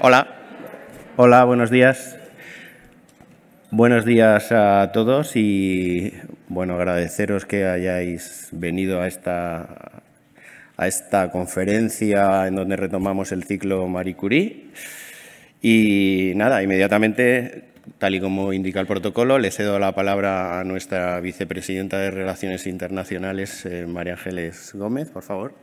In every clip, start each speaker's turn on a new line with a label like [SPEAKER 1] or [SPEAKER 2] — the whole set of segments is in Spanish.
[SPEAKER 1] Hola. Hola, buenos días. Buenos días a todos y bueno, agradeceros que hayáis venido a esta, a esta conferencia en donde retomamos el ciclo Marie Curie. Y nada, inmediatamente, tal y como indica el protocolo, le cedo la palabra a nuestra vicepresidenta de Relaciones Internacionales, eh, María Ángeles Gómez, por favor.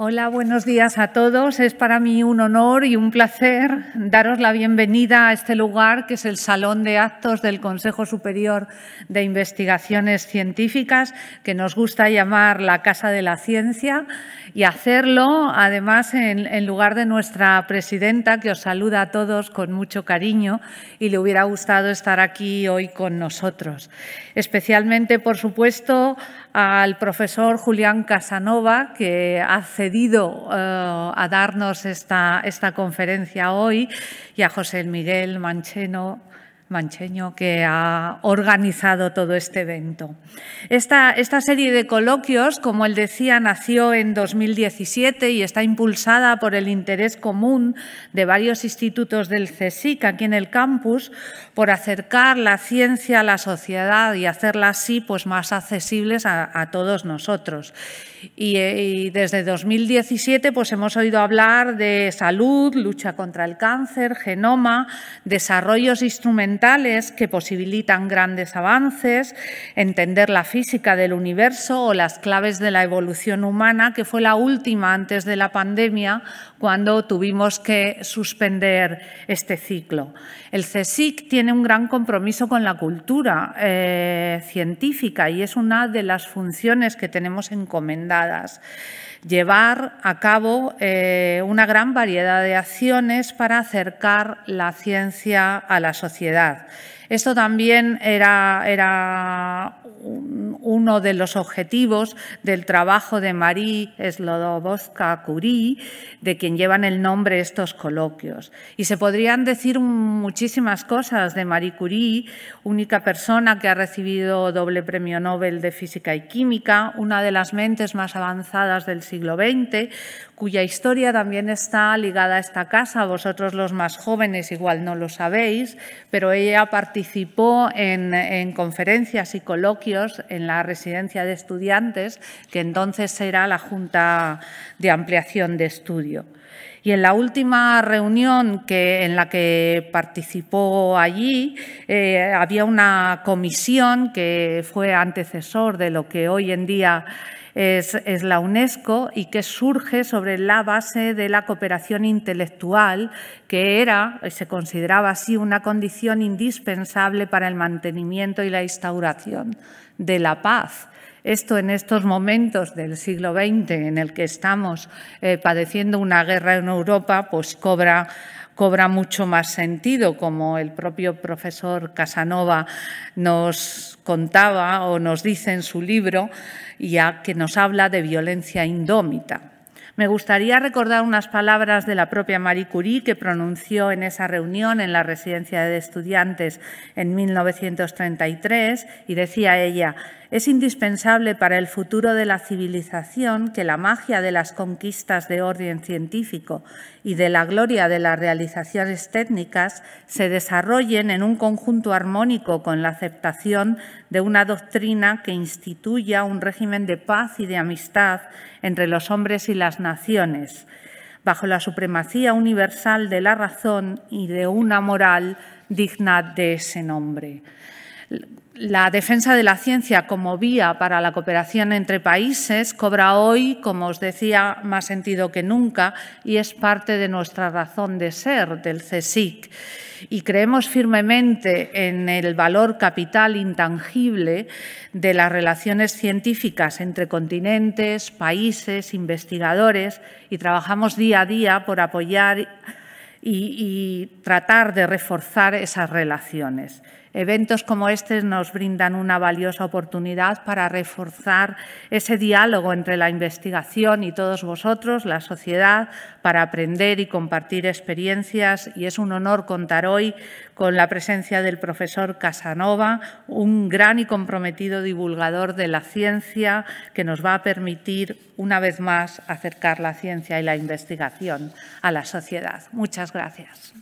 [SPEAKER 2] Hola, buenos días a todos. Es para mí un honor y un placer daros la bienvenida a este lugar que es el Salón de Actos del Consejo Superior de Investigaciones Científicas, que nos gusta llamar la Casa de la Ciencia, y hacerlo además en, lugar de nuestra presidenta, que os saluda a todos con mucho cariño y le hubiera gustado estar aquí hoy con nosotros. Especialmente, por supuesto, al profesor Julián Casanova, que ha cedido eh, a darnos esta, esta conferencia hoy, y a José Miguel Mancheno, Mancheño que ha organizado todo este evento. Esta, serie de coloquios, como él decía, nació en 2017 y está impulsada por el interés común de varios institutos del CSIC aquí en el campus por acercar la ciencia a la sociedad y hacerla así pues, más accesibles a todos nosotros. Eh, y, desde 2017 pues hemos oído hablar de salud, lucha contra el cáncer, genoma, desarrollos instrumentales que posibilitan grandes avances, entender la física del universo o las claves de la evolución humana, que fue la última antes de la pandemia cuando tuvimos que suspender este ciclo. El CSIC tiene un gran compromiso con la cultura eh, científica y es una de las funciones que tenemos encomendadas llevar a cabo eh, una gran variedad de acciones para acercar la ciencia a la sociedad esto también era, uno de los objetivos del trabajo de Marie Slodowska-Curie, de quien llevan el nombre estos coloquios. Y se podrían decir muchísimas cosas de Marie Curie, única persona que ha recibido doble premio Nobel de Física y Química, una de las mentes más avanzadas del siglo XX, cuya historia también está ligada a esta casa. Vosotros los más jóvenes igual no lo sabéis, pero ella participó en, conferencias y coloquios en la residencia de estudiantes, que entonces era la Junta de Ampliación de Estudio. Y en la última reunión que, en la que participó allí, eh, había una comisión que fue antecesor de lo que hoy en día es, la UNESCO y que surge sobre la base de la cooperación intelectual, que era, se consideraba así, una condición indispensable para el mantenimiento y la instauración de la paz. Esto en estos momentos del siglo XX en el que estamos eh, padeciendo una guerra en Europa, pues cobra cobra mucho más sentido, como el propio profesor Casanova nos contaba o nos dice en su libro, ya que nos habla de violencia indómita. Me gustaría recordar unas palabras de la propia Marie Curie que pronunció en esa reunión en la residencia de estudiantes en 1933 y decía ella, es indispensable para el futuro de la civilización que la magia de las conquistas de orden científico y de la gloria de las realizaciones técnicas se desarrollen en un conjunto armónico con la aceptación de una doctrina que instituya un régimen de paz y de amistad entre los hombres y las naciones, bajo la supremacía universal de la razón y de una moral digna de ese nombre. La defensa de la ciencia como vía para la cooperación entre países cobra hoy, como os decía, más sentido que nunca y es parte de nuestra razón de ser, del CSIC y creemos firmemente en el valor capital intangible de las relaciones científicas entre continentes, países, investigadores y trabajamos día a día por apoyar y, tratar de reforzar esas relaciones. Eventos como este nos brindan una valiosa oportunidad para reforzar ese diálogo entre la investigación y todos vosotros, la sociedad, para aprender y compartir experiencias y es un honor contar hoy con la presencia del profesor Casanova, un gran y comprometido divulgador de la ciencia que nos va a permitir una vez más acercar la ciencia y la investigación a la sociedad. Muchas gracias.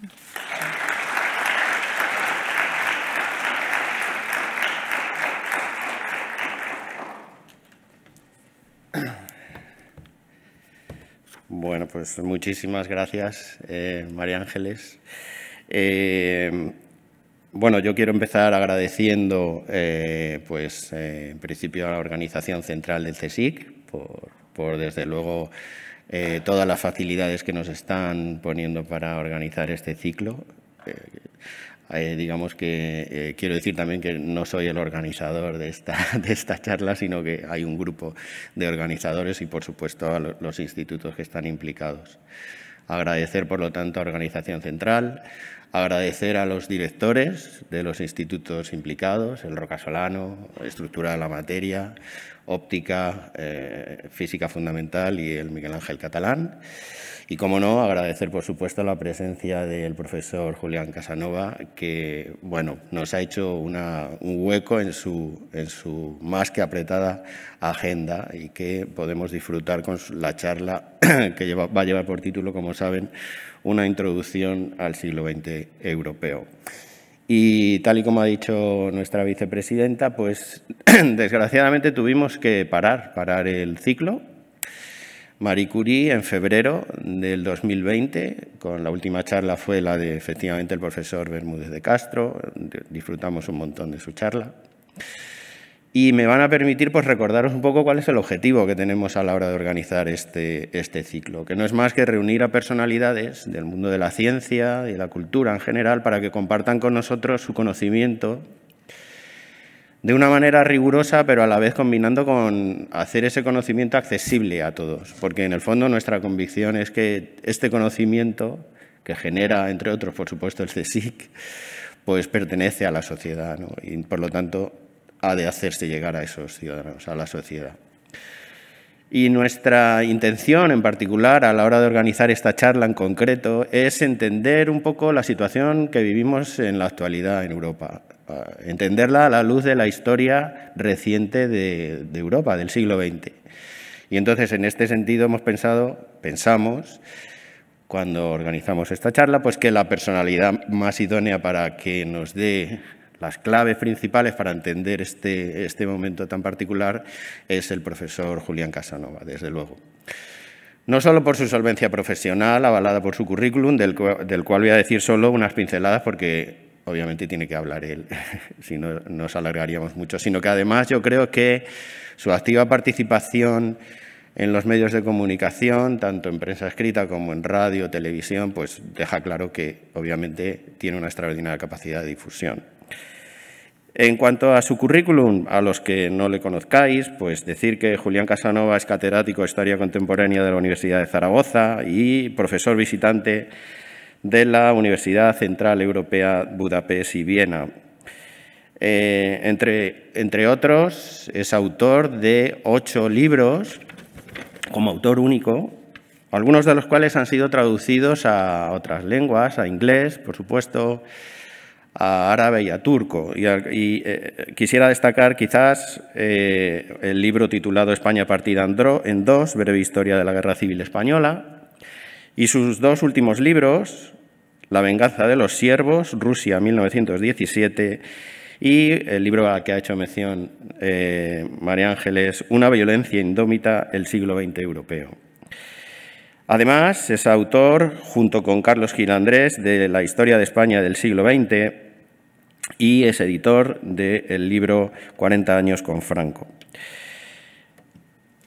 [SPEAKER 1] Bueno, pues muchísimas gracias, eh, María Ángeles. Eh, bueno, yo quiero empezar agradeciendo, eh, pues, en principio a la organización central del CSIC por, por desde luego, todas las facilidades que nos están poniendo para organizar este ciclo. Eh, digamos que eh, quiero decir también que no soy el organizador de esta, de esta charla, sino que hay un grupo de organizadores y, por supuesto, a los institutos que están implicados. Agradecer, por lo tanto, a Organización Central, agradecer a los directores de los institutos implicados, el Rocasolano, Estructura de la Materia, óptica, eh, física fundamental y el Miguel Ángel Catalán. Y, como no, agradecer, por supuesto, la presencia del profesor Julián Casanova, que bueno, nos ha hecho un hueco en su, en su más que apretada agenda y que podemos disfrutar con la charla que va a llevar por título, como saben, una introducción al siglo XX europeo. Y tal y como ha dicho nuestra vicepresidenta, pues desgraciadamente tuvimos que parar, parar el ciclo. Marie Curie en febrero del 2020, con la última charla fue la de efectivamente el profesor Bermúdez de Castro, disfrutamos un montón de su charla. Y me van a permitir pues, recordaros un poco cuál es el objetivo que tenemos a la hora de organizar este, este ciclo, que no es más que reunir a personalidades del mundo de la ciencia y la cultura en general para que compartan con nosotros su conocimiento de una manera rigurosa, pero a la vez combinando con hacer ese conocimiento accesible a todos, porque en el fondo nuestra convicción es que este conocimiento, que genera, entre otros, por supuesto, el CSIC, pues pertenece a la sociedad y, por lo tanto, ha de hacerse llegar a esos ciudadanos, a la sociedad. Y nuestra intención en particular a la hora de organizar esta charla en concreto es entender un poco la situación que vivimos en la actualidad en Europa entenderla a la luz de la historia reciente de, Europa, del siglo XX. Y entonces, en este sentido, hemos pensado, pensamos, cuando organizamos esta charla, pues que la personalidad más idónea para que nos dé las claves principales para entender este, este momento tan particular es el profesor Julián Casanova, desde luego. No solo por su solvencia profesional, avalada por su currículum, del cual voy a decir solo unas pinceladas porque obviamente tiene que hablar él, si no nos alargaríamos mucho, sino que además yo creo que su activa participación en los medios de comunicación, tanto en prensa escrita como en radio, televisión, pues deja claro que obviamente tiene una extraordinaria capacidad de difusión. En cuanto a su currículum, a los que no le conozcáis, pues decir que Julián Casanova es catedrático de Historia Contemporánea de la Universidad de Zaragoza y profesor visitante de la Universidad Central Europea Budapest y Viena. Eh, entre, entre otros, es autor de ocho libros como autor único, algunos de los cuales han sido traducidos a otras lenguas, a inglés, por supuesto, a árabe y a turco. Y, eh, quisiera destacar quizás eh, el libro titulado España partida en dos, breve historia de la guerra civil española, y sus dos últimos libros, La venganza de los siervos, Rusia 1917, y el libro al que ha hecho mención eh, María Ángeles, Una violencia indómita, el siglo XX europeo. Además, es autor, junto con Carlos Gil Andrés, de La historia de España del siglo XX y es editor del libro 40 años con Franco.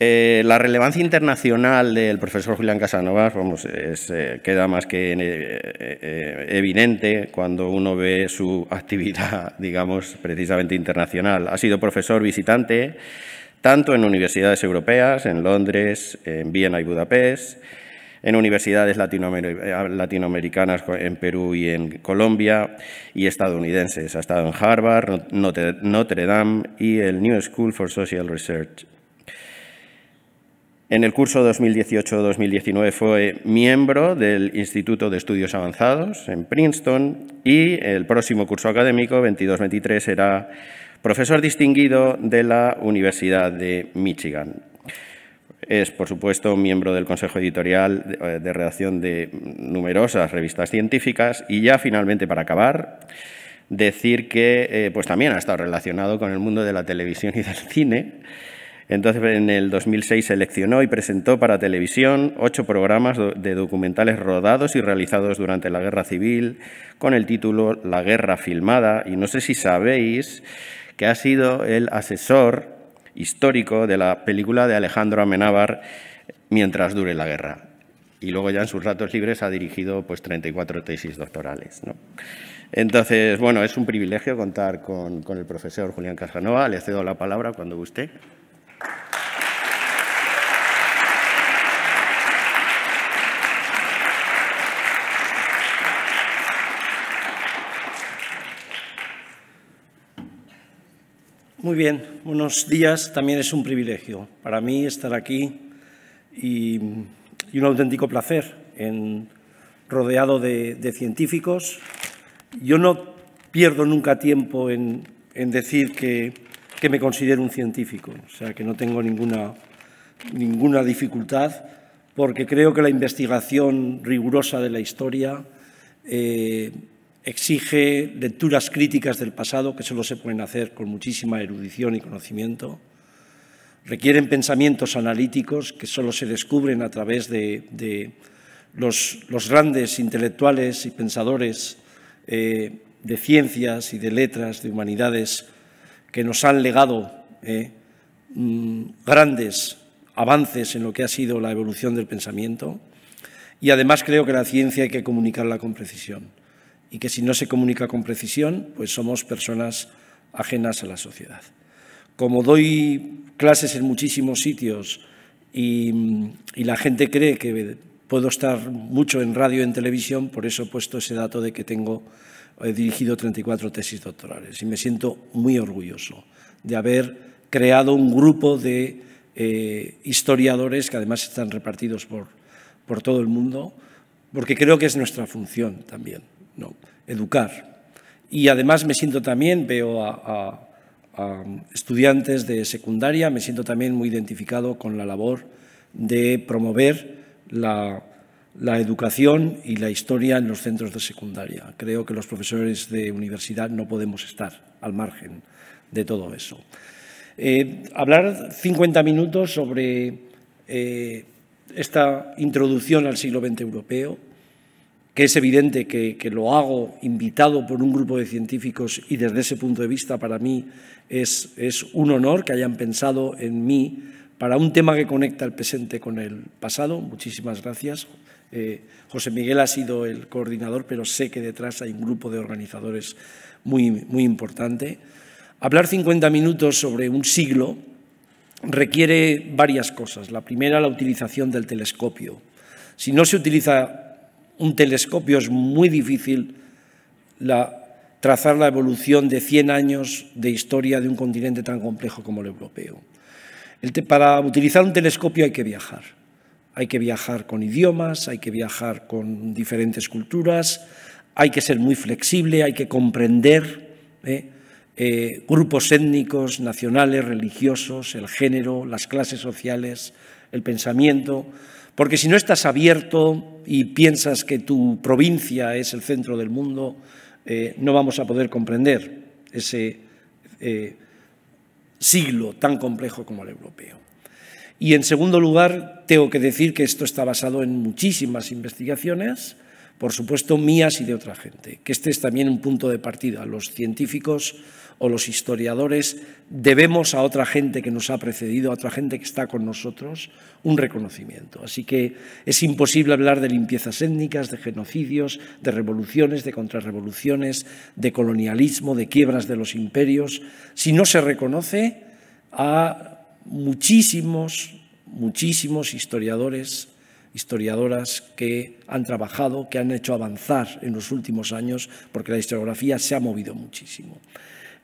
[SPEAKER 1] Eh, la relevancia internacional del profesor Julián Casanovas vamos, eh, queda más que eh, evidente cuando uno ve su actividad, digamos, precisamente internacional. Ha sido profesor visitante tanto en universidades europeas, en Londres, en Viena y Budapest, en universidades latinoamericanas en Perú y en Colombia, y estadounidenses. Ha estado en Harvard, Notre Dame y el New School for Social Research. En el curso 2018-2019 fue miembro del Instituto de Estudios Avanzados en Princeton y el próximo curso académico, 22-23, será profesor distinguido de la Universidad de Michigan. Es, por supuesto, miembro del Consejo Editorial eh, de redacción de numerosas revistas científicas y ya finalmente, para acabar, decir que eh, pues también ha estado relacionado con el mundo de la televisión y del cine entonces, en el 2006 seleccionó y presentó para televisión ocho programas de documentales rodados y realizados durante la Guerra Civil con el título La Guerra Filmada. Y no sé si sabéis que ha sido el asesor histórico de la película de Alejandro Amenábar Mientras dure la guerra. Y luego ya en sus ratos libres ha dirigido pues 34 tesis doctorales. Entonces, bueno, es un privilegio contar con, con el profesor Julián Casanova. Le cedo la palabra cuando guste.
[SPEAKER 3] Muy bien, buenos días. También es un privilegio para mí estar aquí y, un auténtico placer rodeado de, científicos. Yo no pierdo nunca tiempo en, decir que, me considero un científico, o sea que no tengo ninguna, ninguna dificultad porque creo que la investigación rigurosa de la historia eh, exige lecturas críticas del pasado que solo se pueden hacer con muchísima erudición y conocimiento, requieren pensamientos analíticos que solo se descubren a través de, los, grandes intelectuales y pensadores eh, de ciencias y de letras, de humanidades, que nos han legado eh, mm, grandes avances en lo que ha sido la evolución del pensamiento. Y además creo que la ciencia hay que comunicarla con precisión y que si no se comunica con precisión, pues somos personas ajenas a la sociedad. Como doy clases en muchísimos sitios y, la gente cree que puedo estar mucho en radio y en televisión, por eso he puesto ese dato de que tengo, he dirigido 34 tesis doctorales y me siento muy orgulloso de haber creado un grupo de eh, historiadores que además están repartidos por todo el mundo, porque creo que es nuestra función también no, educar. Y además me siento también, veo a, estudiantes de secundaria, me siento también muy identificado con la labor de promover la, educación y la historia en los centros de secundaria. Creo que los profesores de universidad no podemos estar al margen de todo eso. Eh, hablar 50 minutos sobre eh, esta introducción al siglo XX europeo, que es evidente que, lo hago invitado por un grupo de científicos y desde ese punto de vista para mí es, es un honor que hayan pensado en mí para un tema que conecta el presente con el pasado. Muchísimas gracias. Eh, José Miguel ha sido el coordinador, pero sé que detrás hay un grupo de organizadores muy, muy importante. Hablar 50 minutos sobre un siglo requiere varias cosas. La primera, la utilización del telescopio. Si no se utiliza un telescopio es muy difícil la, trazar la evolución de 100 años de historia de un continente tan complejo como el europeo. para utilizar un telescopio hay que viajar. Hay que viajar con idiomas, hay que viajar con diferentes culturas, hay que ser muy flexible, hay que comprender ¿eh? Eh, grupos étnicos, nacionales, religiosos, el género, las clases sociales, el pensamiento. Porque si no estás abierto y piensas que tu provincia es el centro del mundo, eh, no vamos a poder comprender ese eh, siglo tan complejo como el europeo. Y en segundo lugar, tengo que decir que esto está basado en muchísimas investigaciones, por supuesto mías y de otra gente, que este es también un punto de partida. Los científicos o los historiadores debemos a otra gente que nos ha precedido, a otra gente que está con nosotros, un reconocimiento. Así que es imposible hablar de limpiezas étnicas, de genocidios, de revoluciones, de contrarrevoluciones, de colonialismo, de quiebras de los imperios, si no se reconoce a muchísimos, muchísimos historiadores, historiadoras que han trabajado, que han hecho avanzar en los últimos años, porque la historiografía se ha movido muchísimo.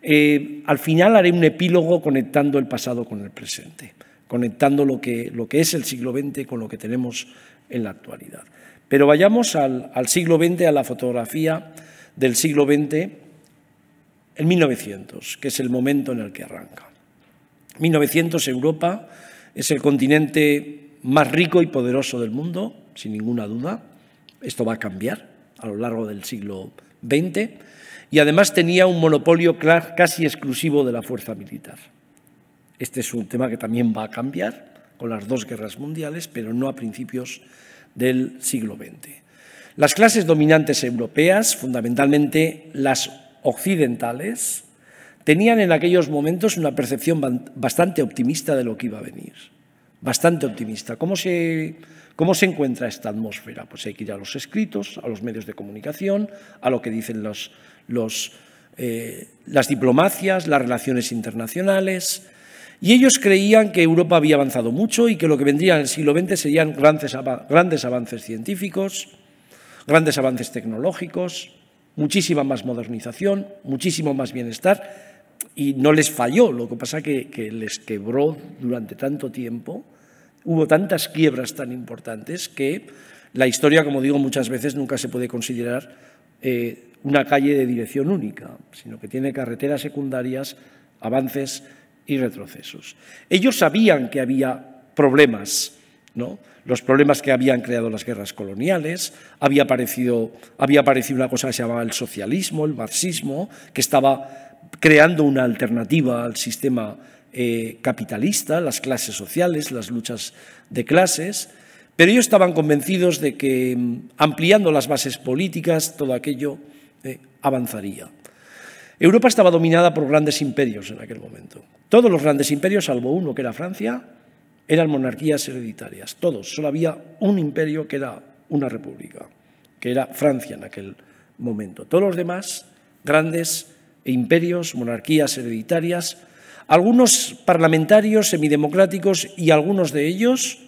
[SPEAKER 3] Eh, al final haré un epílogo conectando el pasado con el presente, conectando lo que, lo que es el siglo XX con lo que tenemos en la actualidad. Pero vayamos al, al siglo XX, a la fotografía del siglo XX, en 1900, que es el momento en el que arranca. 1900 Europa es el continente más rico y poderoso del mundo, sin ninguna duda. Esto va a cambiar a lo largo del siglo XX. Y además tenía un monopolio casi exclusivo de la fuerza militar. Este es un tema que también va a cambiar con las dos guerras mundiales, pero no a principios del siglo XX. Las clases dominantes europeas, fundamentalmente las occidentales, tenían en aquellos momentos una percepción bastante optimista de lo que iba a venir bastante optimista. ¿Cómo se, ¿Cómo se encuentra esta atmósfera? Pues hay que ir a los escritos, a los medios de comunicación, a lo que dicen eh, las diplomacias, las relaciones internacionales. Y ellos creían que Europa había avanzado mucho y que lo que vendría en el siglo XX serían grandes, avances científicos, grandes avances tecnológicos, muchísima más modernización, muchísimo más bienestar. Y no les falló, lo que pasa que, que les quebró durante tanto tiempo hubo tantas quiebras tan importantes que la historia, como digo muchas veces, nunca se puede considerar eh, una calle de dirección única, sino que tiene carreteras secundarias, avances y retrocesos. Ellos sabían que había problemas, ¿no? los problemas que habían creado las guerras coloniales, había aparecido, había aparecido una cosa que se llamaba el socialismo, el marxismo, que estaba creando una alternativa al sistema eh, capitalista, las clases sociales, las luchas de clases, pero ellos estaban convencidos de que mm, ampliando las bases políticas todo aquello eh, avanzaría. Europa estaba dominada por grandes imperios en aquel momento. Todos los grandes imperios, salvo uno que era Francia, eran monarquías hereditarias. Todos. Solo había un imperio que era una república, que era Francia en aquel momento. Todos los demás, grandes imperios, monarquías hereditarias, algunos parlamentarios semidemocráticos y algunos de ellos,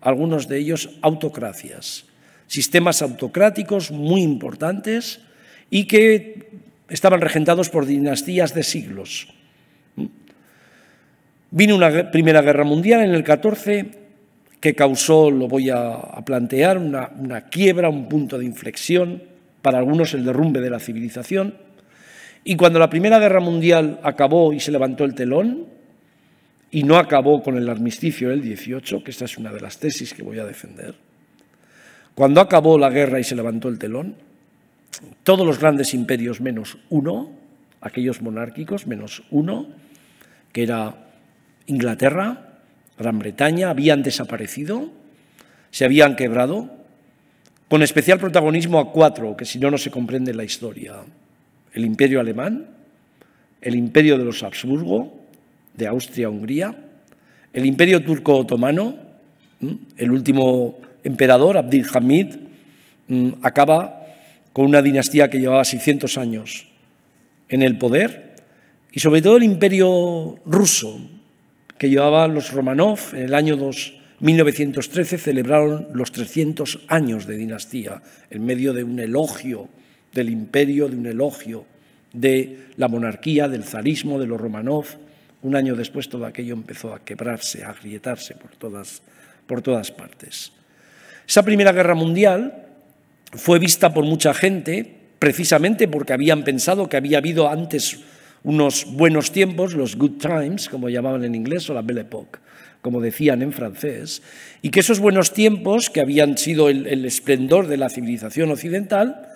[SPEAKER 3] algunos de ellos autocracias, sistemas autocráticos muy importantes y que estaban regentados por dinastías de siglos. Vino una Primera Guerra Mundial en el 14 que causó, lo voy a, plantear, una, una quiebra, un punto de inflexión, para algunos el derrumbe de la civilización, y cuando la Primera Guerra Mundial acabó y se levantó el telón, y no acabó con el armisticio del 18, que esta es una de las tesis que voy a defender, cuando acabó la guerra y se levantó el telón, todos los grandes imperios menos uno, aquellos monárquicos menos uno, que era Inglaterra, Gran Bretaña, habían desaparecido, se habían quebrado, con especial protagonismo a cuatro, que si no, no se comprende la historia el imperio alemán, el imperio de los Habsburgo, de Austria-Hungría, el imperio turco-otomano, el último emperador, Abdil Hamid, acaba con una dinastía que llevaba 600 años en el poder, y sobre todo el imperio ruso, que llevaban los Romanov en el año 1913, celebraron los 300 años de dinastía en medio de un elogio del imperio, de un elogio de la monarquía, del zarismo, de los Romanov. Un año después todo aquello empezó a quebrarse, a agrietarse por todas, por todas partes. Esa Primera Guerra Mundial fue vista por mucha gente precisamente porque habían pensado que había habido antes unos buenos tiempos, los good times, como llamaban en inglés, o la belle époque, como decían en francés, y que esos buenos tiempos, que habían sido el esplendor de la civilización occidental,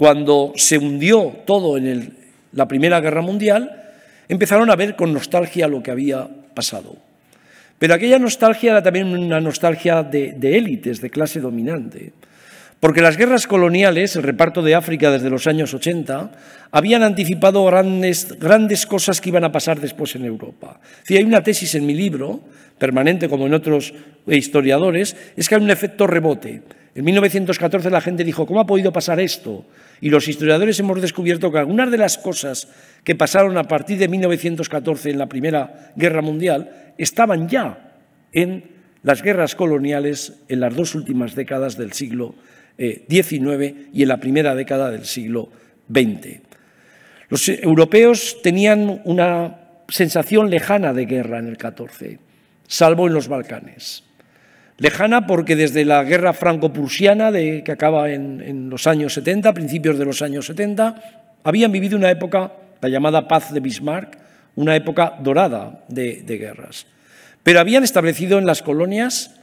[SPEAKER 3] cuando se hundió todo en la Primera Guerra Mundial, empezaron a ver con nostalgia lo que había pasado. Pero aquella nostalgia era también una nostalgia de, élites, de clase dominante. Porque las guerras coloniales, el reparto de África desde los años 80, habían anticipado grandes, grandes cosas que iban a pasar después en Europa. Si hay una tesis en mi libro, permanente como en otros historiadores, es que hay un efecto rebote. En 1914 la gente dijo, ¿cómo ha podido pasar esto? y los historiadores hemos descubierto que algunas de las cosas que pasaron a partir de 1914 en la Primera Guerra Mundial estaban ya en las guerras coloniales en las dos últimas décadas del siglo XIX eh, y en la primera década del siglo XX. Los europeos tenían una sensación lejana de guerra en el XIV, salvo en los Balcanes. Lejana porque desde la guerra franco-prusiana que acaba en, los años 70, principios de los años 70, habían vivido una época, la llamada paz de Bismarck, una época dorada de, guerras. Pero habían establecido en las colonias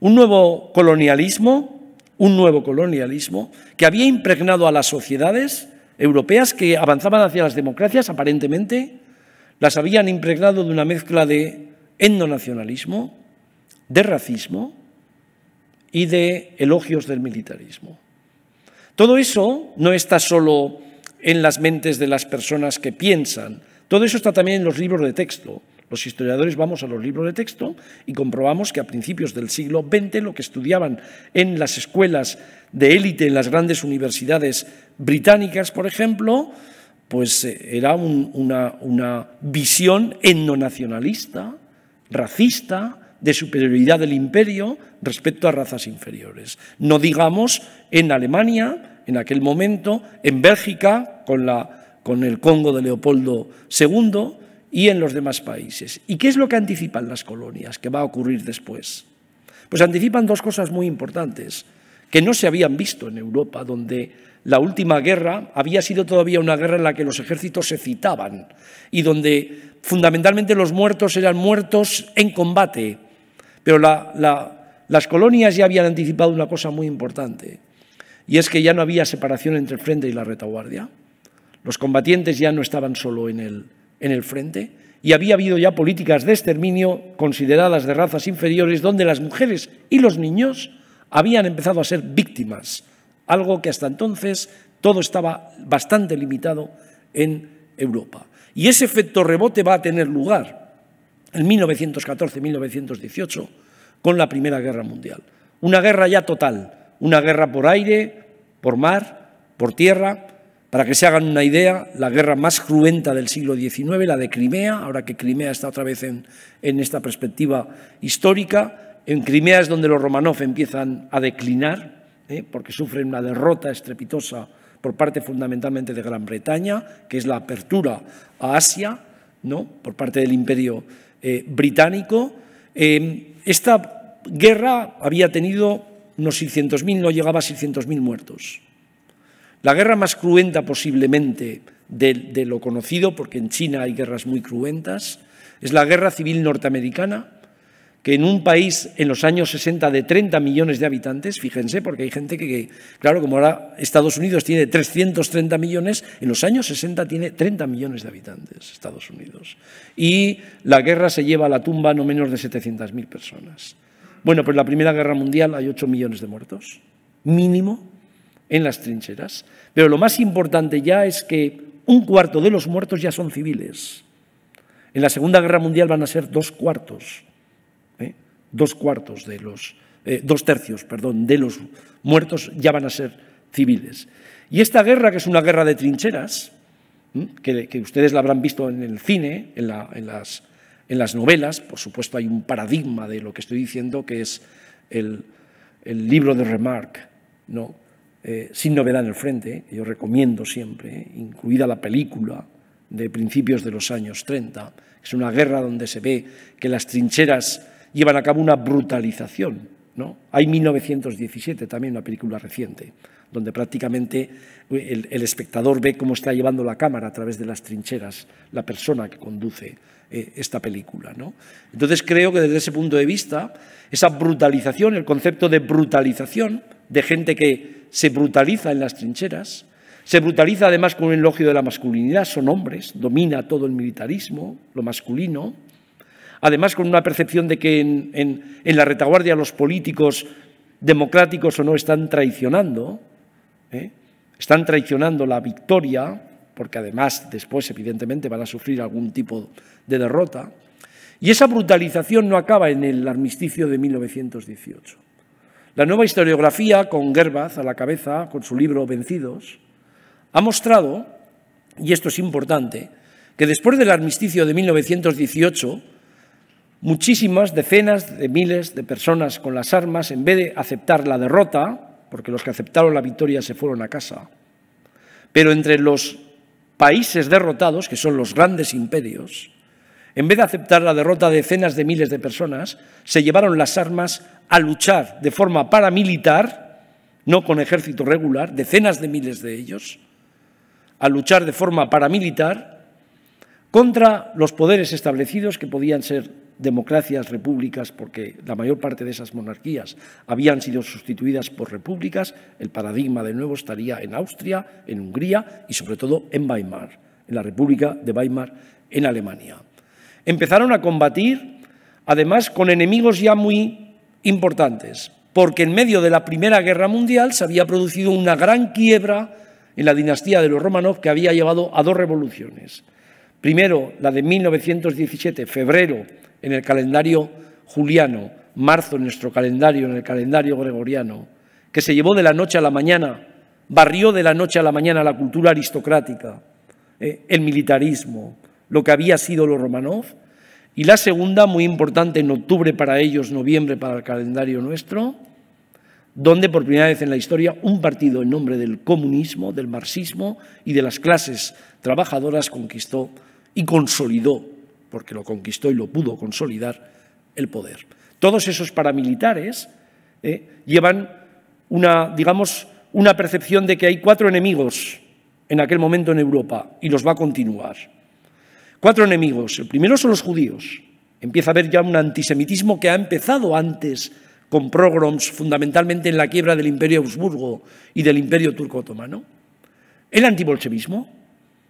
[SPEAKER 3] un nuevo colonialismo, un nuevo colonialismo que había impregnado a las sociedades europeas que avanzaban hacia las democracias, aparentemente, las habían impregnado de una mezcla de endonacionalismo, de racismo, y de elogios del militarismo. Todo eso no está solo en las mentes de las personas que piensan, todo eso está también en los libros de texto. Los historiadores vamos a los libros de texto y comprobamos que a principios del siglo XX lo que estudiaban en las escuelas de élite, en las grandes universidades británicas, por ejemplo, pues eh, era una, una visión etnonacionalista, racista, de superioridad del imperio respecto a razas inferiores. No digamos en Alemania, en aquel momento, en Bélgica, con, la, con el Congo de Leopoldo II y en los demás países. ¿Y qué es lo que anticipan las colonias? que va a ocurrir después? Pues anticipan dos cosas muy importantes que no se habían visto en Europa, donde la última guerra había sido todavía una guerra en la que los ejércitos se citaban y donde fundamentalmente los muertos eran muertos en combate pero las colonias ya habían anticipado una cosa muy importante, y es que ya no había separación entre el frente y la retaguardia. Los combatientes ya no estaban solo en el frente, y había habido ya políticas de exterminio consideradas de razas inferiores, donde las mujeres y los niños habían empezado a ser víctimas, algo que hasta entonces todo estaba bastante limitado en Europa. Y ese efecto rebote va a tener lugar, en 1914-1918 con la Primera Guerra Mundial. Una guerra ya total, una guerra por aire, por mar, por tierra. Para que se hagan una idea, la guerra más cruenta del siglo XIX, la de Crimea, ahora que Crimea está otra vez en, esta perspectiva histórica, en Crimea es donde los Romanov empiezan a declinar, ¿eh? porque sufren una derrota estrepitosa por parte fundamentalmente de Gran Bretaña, que es la apertura a Asia, ¿no? por parte del imperio eh, británico. Eh, esta guerra había tenido unos 600.000, no llegaba a 600.000 muertos. La guerra más cruenta posiblemente de lo conocido, porque en China hay guerras muy cruentas, es la guerra civil norteamericana, que en un país en los años 60 de 30 millones de habitantes, fíjense, porque hay gente que, claro, como ahora Estados Unidos tiene 330 millones, en los años 60 tiene 30 millones de habitantes Estados Unidos. Y la guerra se lleva a la tumba no menos de 700.000 personas. Bueno, pues la Primera Guerra Mundial hay 8 millones de muertos, mínimo, en las trincheras. Pero lo más importante ya es que un cuarto de los muertos ya son civiles. En la Segunda Guerra Mundial van a ser dos cuartos dos cuartos de los, eh, dos tercios, perdón, de los muertos ya van a ser civiles. Y esta guerra, que es una guerra de trincheras, que, ustedes la habrán visto en el cine, en, la, en, las, en, las, novelas, por supuesto hay un paradigma de lo que estoy diciendo, que es el, libro de Remarque, ¿no? Eh, sin novedad en el frente, que yo recomiendo siempre, incluida la película de principios de los años 30, es una guerra donde se ve que las trincheras llevan a cabo una brutalización. ¿no? Hay 1917, también una película reciente, donde prácticamente eh, el, espectador ve cómo está llevando la cámara a través de las trincheras la persona que conduce eh, esta película. ¿no? Entonces creo que desde ese punto de vista, esa brutalización, el concepto de brutalización, de gente que se brutaliza en las trincheras, se brutaliza además con un elogio de la masculinidad, son hombres, domina todo el militarismo, lo masculino, además con una percepción de que en, la retaguardia los políticos, democráticos o no, están traicionando, ¿eh? están traicionando la victoria, porque además después evidentemente van a sufrir algún tipo de derrota. Y esa brutalización no acaba en el armisticio de 1918. La nueva historiografía, con Gerbaz a la cabeza, con su libro Vencidos, ha mostrado, y esto es importante, que después del armisticio de 1918, muchísimas decenas de miles de personas con las armas, en vez de aceptar la derrota, porque los que aceptaron la victoria se fueron a casa, pero entre los países derrotados, que son los grandes imperios, en vez de aceptar la derrota de decenas de miles de personas, se llevaron las armas a luchar de forma paramilitar, no con ejército regular, decenas de miles de ellos, a luchar de forma paramilitar contra los poderes establecidos que podían ser democracias, repúblicas, porque la mayor parte de esas monarquías habían sido sustituidas por repúblicas, el paradigma de nuevo estaría en Austria, en Hungría y sobre todo en Weimar, en la República de Weimar, en Alemania. Empezaron a combatir, además, con enemigos ya muy importantes, porque en medio de la Primera Guerra Mundial se había producido una gran quiebra en la dinastía de los Romanov que había llevado a dos revoluciones. Primero, la de 1917, febrero en el calendario juliano, marzo en nuestro calendario, en el calendario gregoriano, que se llevó de la noche a la mañana, barrió de la noche a la mañana la cultura aristocrática, eh, el militarismo, lo que había sido lo Romanov, y la segunda, muy importante, en octubre para ellos, noviembre para el calendario nuestro, donde por primera vez en la historia un partido en nombre del comunismo, del marxismo y de las clases trabajadoras conquistó y consolidó porque lo conquistó y lo pudo consolidar, el poder. Todos esos paramilitares eh, llevan una, digamos, una percepción de que hay cuatro enemigos en aquel momento en Europa y los va a continuar. Cuatro enemigos. El primero son los judíos. Empieza a haber ya un antisemitismo que ha empezado antes con pogroms, fundamentalmente en la quiebra del Imperio Habsburgo y del Imperio Turco Otomano. El antibolchevismo,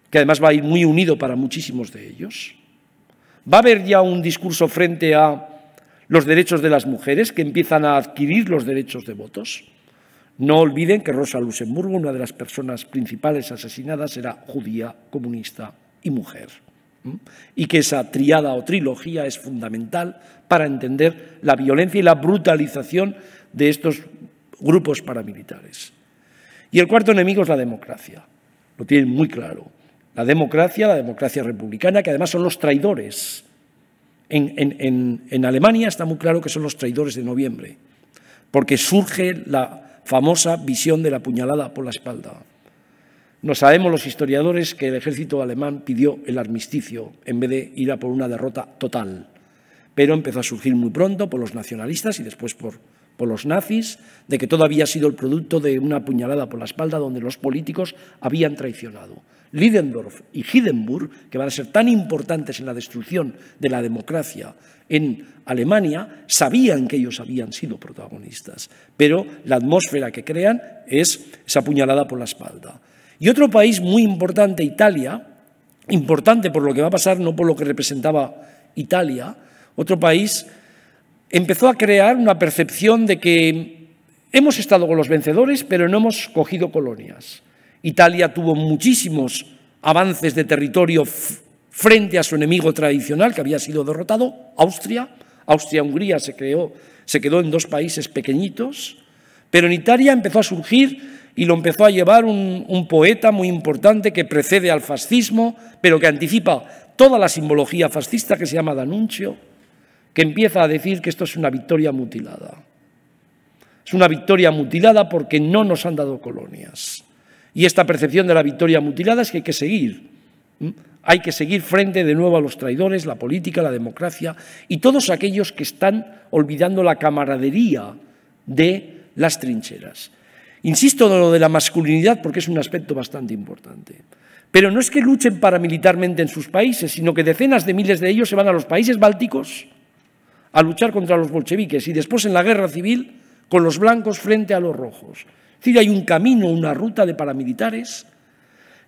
[SPEAKER 3] que además va a ir muy unido para muchísimos de ellos. ¿Va a haber ya un discurso frente a los derechos de las mujeres que empiezan a adquirir los derechos de votos? No olviden que Rosa Luxemburgo, una de las personas principales asesinadas, era judía, comunista y mujer. Y que esa triada o trilogía es fundamental para entender la violencia y la brutalización de estos grupos paramilitares. Y el cuarto enemigo es la democracia. Lo tienen muy claro. La democracia, la democracia republicana, que además son los traidores. En, Alemania está muy claro que son los traidores de noviembre, porque surge la famosa visión de la puñalada por la espalda. No sabemos los historiadores que el ejército alemán pidió el armisticio en vez de ir a por una derrota total, pero empezó a surgir muy pronto por los nacionalistas y después por por los nazis, de que todo había sido el producto de una puñalada por la espalda donde los políticos habían traicionado. Lidendorf y Hindenburg, que van a ser tan importantes en la destrucción de la democracia en Alemania, sabían que ellos habían sido protagonistas, pero la atmósfera que crean es esa puñalada por la espalda. Y otro país muy importante, Italia, importante por lo que va a pasar, no por lo que representaba Italia, otro país empezó a crear una percepción de que hemos estado con los vencedores, pero no hemos cogido colonias. Italia tuvo muchísimos avances de territorio frente a su enemigo tradicional, que había sido derrotado, Austria. Austria-Hungría se, quedó en dos países pequeñitos, pero en Italia empezó a surgir y lo empezó a llevar un, poeta muy importante que precede al fascismo, pero que anticipa toda la simbología fascista, que se llama D'Annunzio que empieza a decir que esto es una victoria mutilada. Es una victoria mutilada porque no nos han dado colonias. Y esta percepción de la victoria mutilada es que hay que seguir. Hay que seguir frente de nuevo a los traidores, la política, la democracia y todos aquellos que están olvidando la camaradería de las trincheras. Insisto en lo de la masculinidad porque es un aspecto bastante importante. Pero no es que luchen paramilitarmente en sus países, sino que decenas de miles de ellos se van a los países bálticos, a luchar contra los bolcheviques y después en la guerra civil con los blancos frente a los rojos. Es decir, hay un camino, una ruta de paramilitares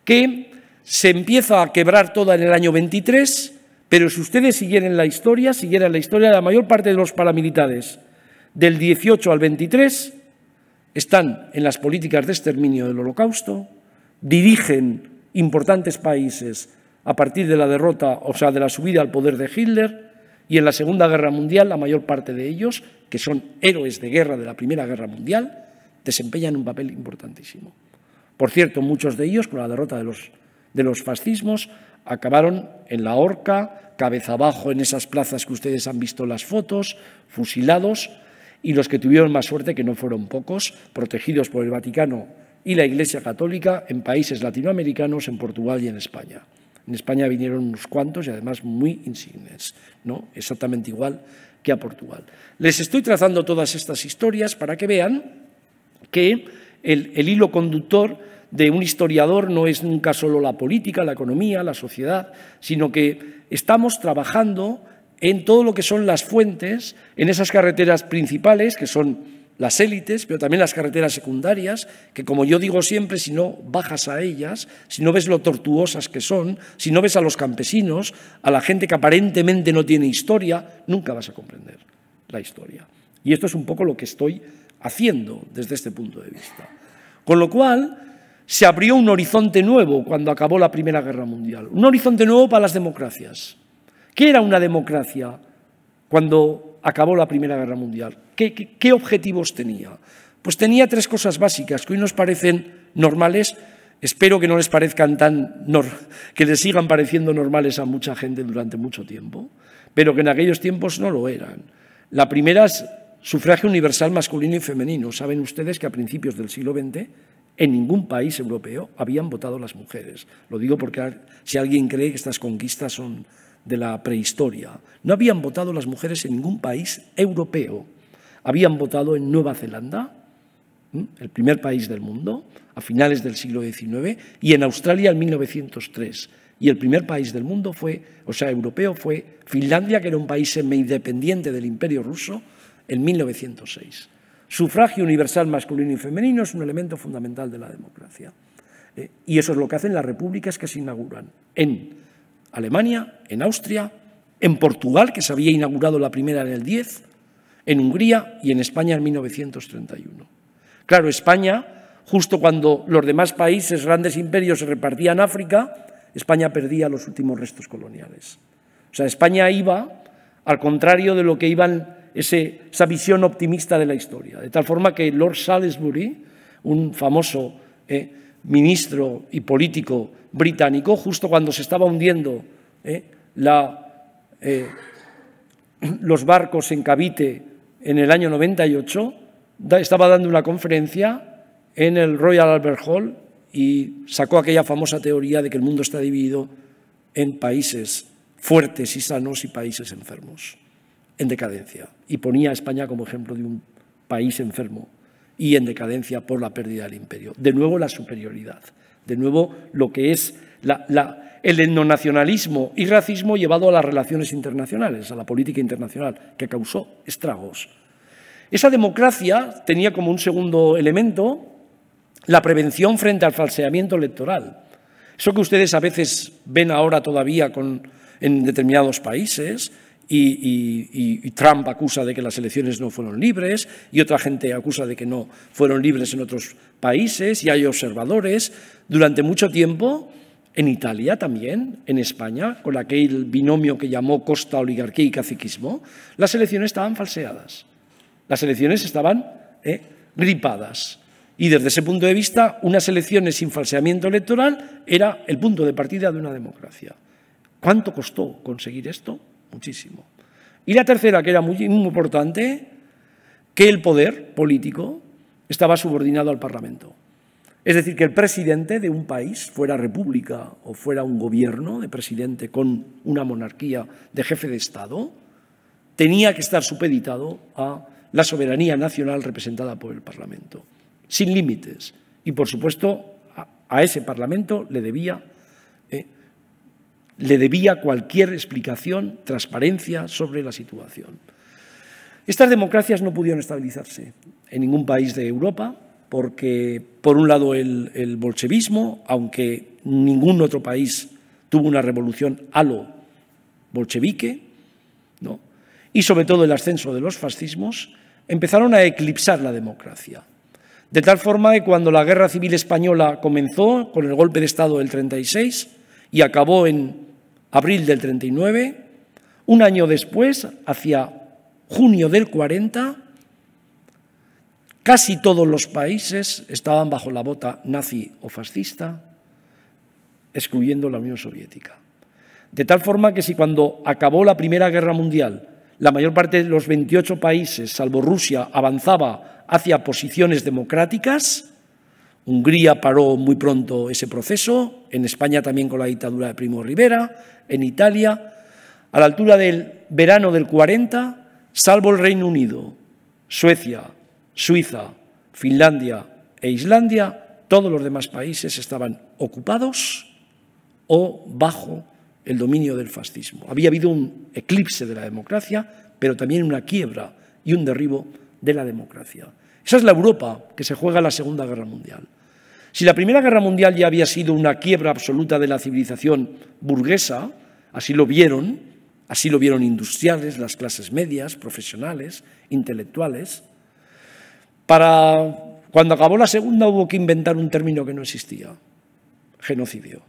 [SPEAKER 3] que se empieza a quebrar toda en el año 23, pero si ustedes siguieran la historia, siguieran la historia la mayor parte de los paramilitares del 18 al 23, están en las políticas de exterminio del holocausto, dirigen importantes países a partir de la derrota, o sea, de la subida al poder de Hitler, y en la Segunda Guerra Mundial la mayor parte de ellos, que son héroes de guerra de la Primera Guerra Mundial, desempeñan un papel importantísimo. Por cierto, muchos de ellos, con la derrota de los, de los fascismos, acabaron en la horca, cabeza abajo en esas plazas que ustedes han visto en las fotos, fusilados, y los que tuvieron más suerte, que no fueron pocos, protegidos por el Vaticano y la Iglesia Católica en países latinoamericanos, en Portugal y en España. En España vinieron unos cuantos y además muy insignes, ¿no? exactamente igual que a Portugal. Les estoy trazando todas estas historias para que vean que el, el hilo conductor de un historiador no es nunca solo la política, la economía, la sociedad, sino que estamos trabajando en todo lo que son las fuentes, en esas carreteras principales que son las élites, pero también las carreteras secundarias, que como yo digo siempre, si no bajas a ellas, si no ves lo tortuosas que son, si no ves a los campesinos, a la gente que aparentemente no tiene historia, nunca vas a comprender la historia. Y esto es un poco lo que estoy haciendo desde este punto de vista. Con lo cual, se abrió un horizonte nuevo cuando acabó la Primera Guerra Mundial, un horizonte nuevo para las democracias. ¿Qué era una democracia cuando acabó la Primera Guerra Mundial. ¿Qué, objetivos tenía? Pues tenía tres cosas básicas que hoy nos parecen normales, Espero que no les parezcan tan que les sigan pareciendo normales a mucha gente durante mucho tiempo, pero que en aquellos tiempos no lo eran. La primera es sufragio universal masculino y femenino. Saben ustedes que a principios del siglo XX en ningún país europeo habían votado las mujeres. Lo digo porque si alguien cree que estas conquistas son de la prehistoria. No habían votado las mujeres en ningún país europeo. Habían votado en Nueva Zelanda, el primer país del mundo, a finales del siglo XIX, y en Australia en 1903. Y el primer país del mundo fue, o sea, europeo fue Finlandia, que era un país semi-independiente del Imperio ruso, en 1906. Sufragio universal masculino y femenino es un elemento fundamental de la democracia. ¿eh? y eso es lo que hacen las repúblicas que se inauguran en Alemania, en Austria, en Portugal, que se había inaugurado la primera en el 10, en Hungría y en España en 1931. Claro, España, justo cuando los demás países, grandes imperios, se repartían África, España perdía los últimos restos coloniales. O sea, España iba al contrario de lo que iban esa visión optimista de la historia. De tal forma que Lord Salisbury, un famoso eh, ministro y político británico, justo cuando se estaba hundiendo eh, eh, los barcos en Cavite en el año 98, estaba dando una conferencia en el Royal Albert Hall y sacó aquella famosa teoría de que el mundo está dividido en países fuertes y sanos y países enfermos, en decadencia. Y ponía a España como ejemplo de un país enfermo y en decadencia por la pérdida del imperio. De nuevo la superioridad, de nuevo lo que es la, el etnonacionalismo y racismo llevado a las relaciones internacionales, a la política internacional, que causó estragos. Esa democracia tenía como un segundo elemento la prevención frente al falseamiento electoral. Eso que ustedes a veces ven ahora todavía en determinados países, y, Trump acusa de que las elecciones no fueron libres y otra gente acusa de que no fueron libres en otros países y hay observadores. Durante mucho tiempo, en Italia también, en España, con aquel binomio que llamó Costa Oligarquía y Caciquismo, las elecciones estaban falseadas. Las elecciones estaban eh, gripadas. Y desde ese punto de vista, unas elecciones sin falseamiento electoral era el punto de partida de una democracia. ¿Cuánto costó conseguir esto? muchísimo. Y la tercera, que era muy, importante, que el poder político estaba subordinado al Parlamento. Es decir, que el presidente de un país, fuera república o fuera un gobierno de presidente con una monarquía de jefe de Estado, tenía que estar supeditado a la soberanía nacional representada por el Parlamento, sin límites. Y, por supuesto, a ese Parlamento le debía le debía cualquier explicación, transparencia sobre la situación. Estas democracias no pudieron estabilizarse en ningún país de Europa, porque por un lado el, bolchevismo, aunque ningún otro país tuvo una revolución a bolchevique, ¿no? y sobre todo el ascenso de los fascismos, empezaron a eclipsar la democracia. De tal forma que cuando la guerra civil española comenzó, con el golpe de Estado del 36, y acabó en abril del 39, un año después, hacia junio del 40, casi todos los países estaban bajo la bota nazi o fascista, excluyendo la Unión Soviética. De tal forma que si cuando acabó la Primera Guerra Mundial, la mayor parte de los 28 países, salvo Rusia, avanzaba hacia posiciones democráticas, Hungría paró muy pronto ese proceso, en España también con la dictadura de Primo Rivera, en Italia, a la altura del verano del 40, salvo el Reino Unido, Suecia, Suiza, Finlandia e Islandia, todos los demás países estaban ocupados o bajo el dominio del fascismo. Había habido un eclipse de la democracia, pero también una quiebra y un derribo de la democracia. Esa es la Europa que se juega en la Segunda Guerra Mundial. Si la Primera Guerra Mundial ya había sido una quiebra absoluta de la civilización burguesa, así lo vieron, así lo vieron industriales, las clases medias, profesionales, intelectuales, para cuando acabó la segunda hubo que inventar un término que no existía, genocidio.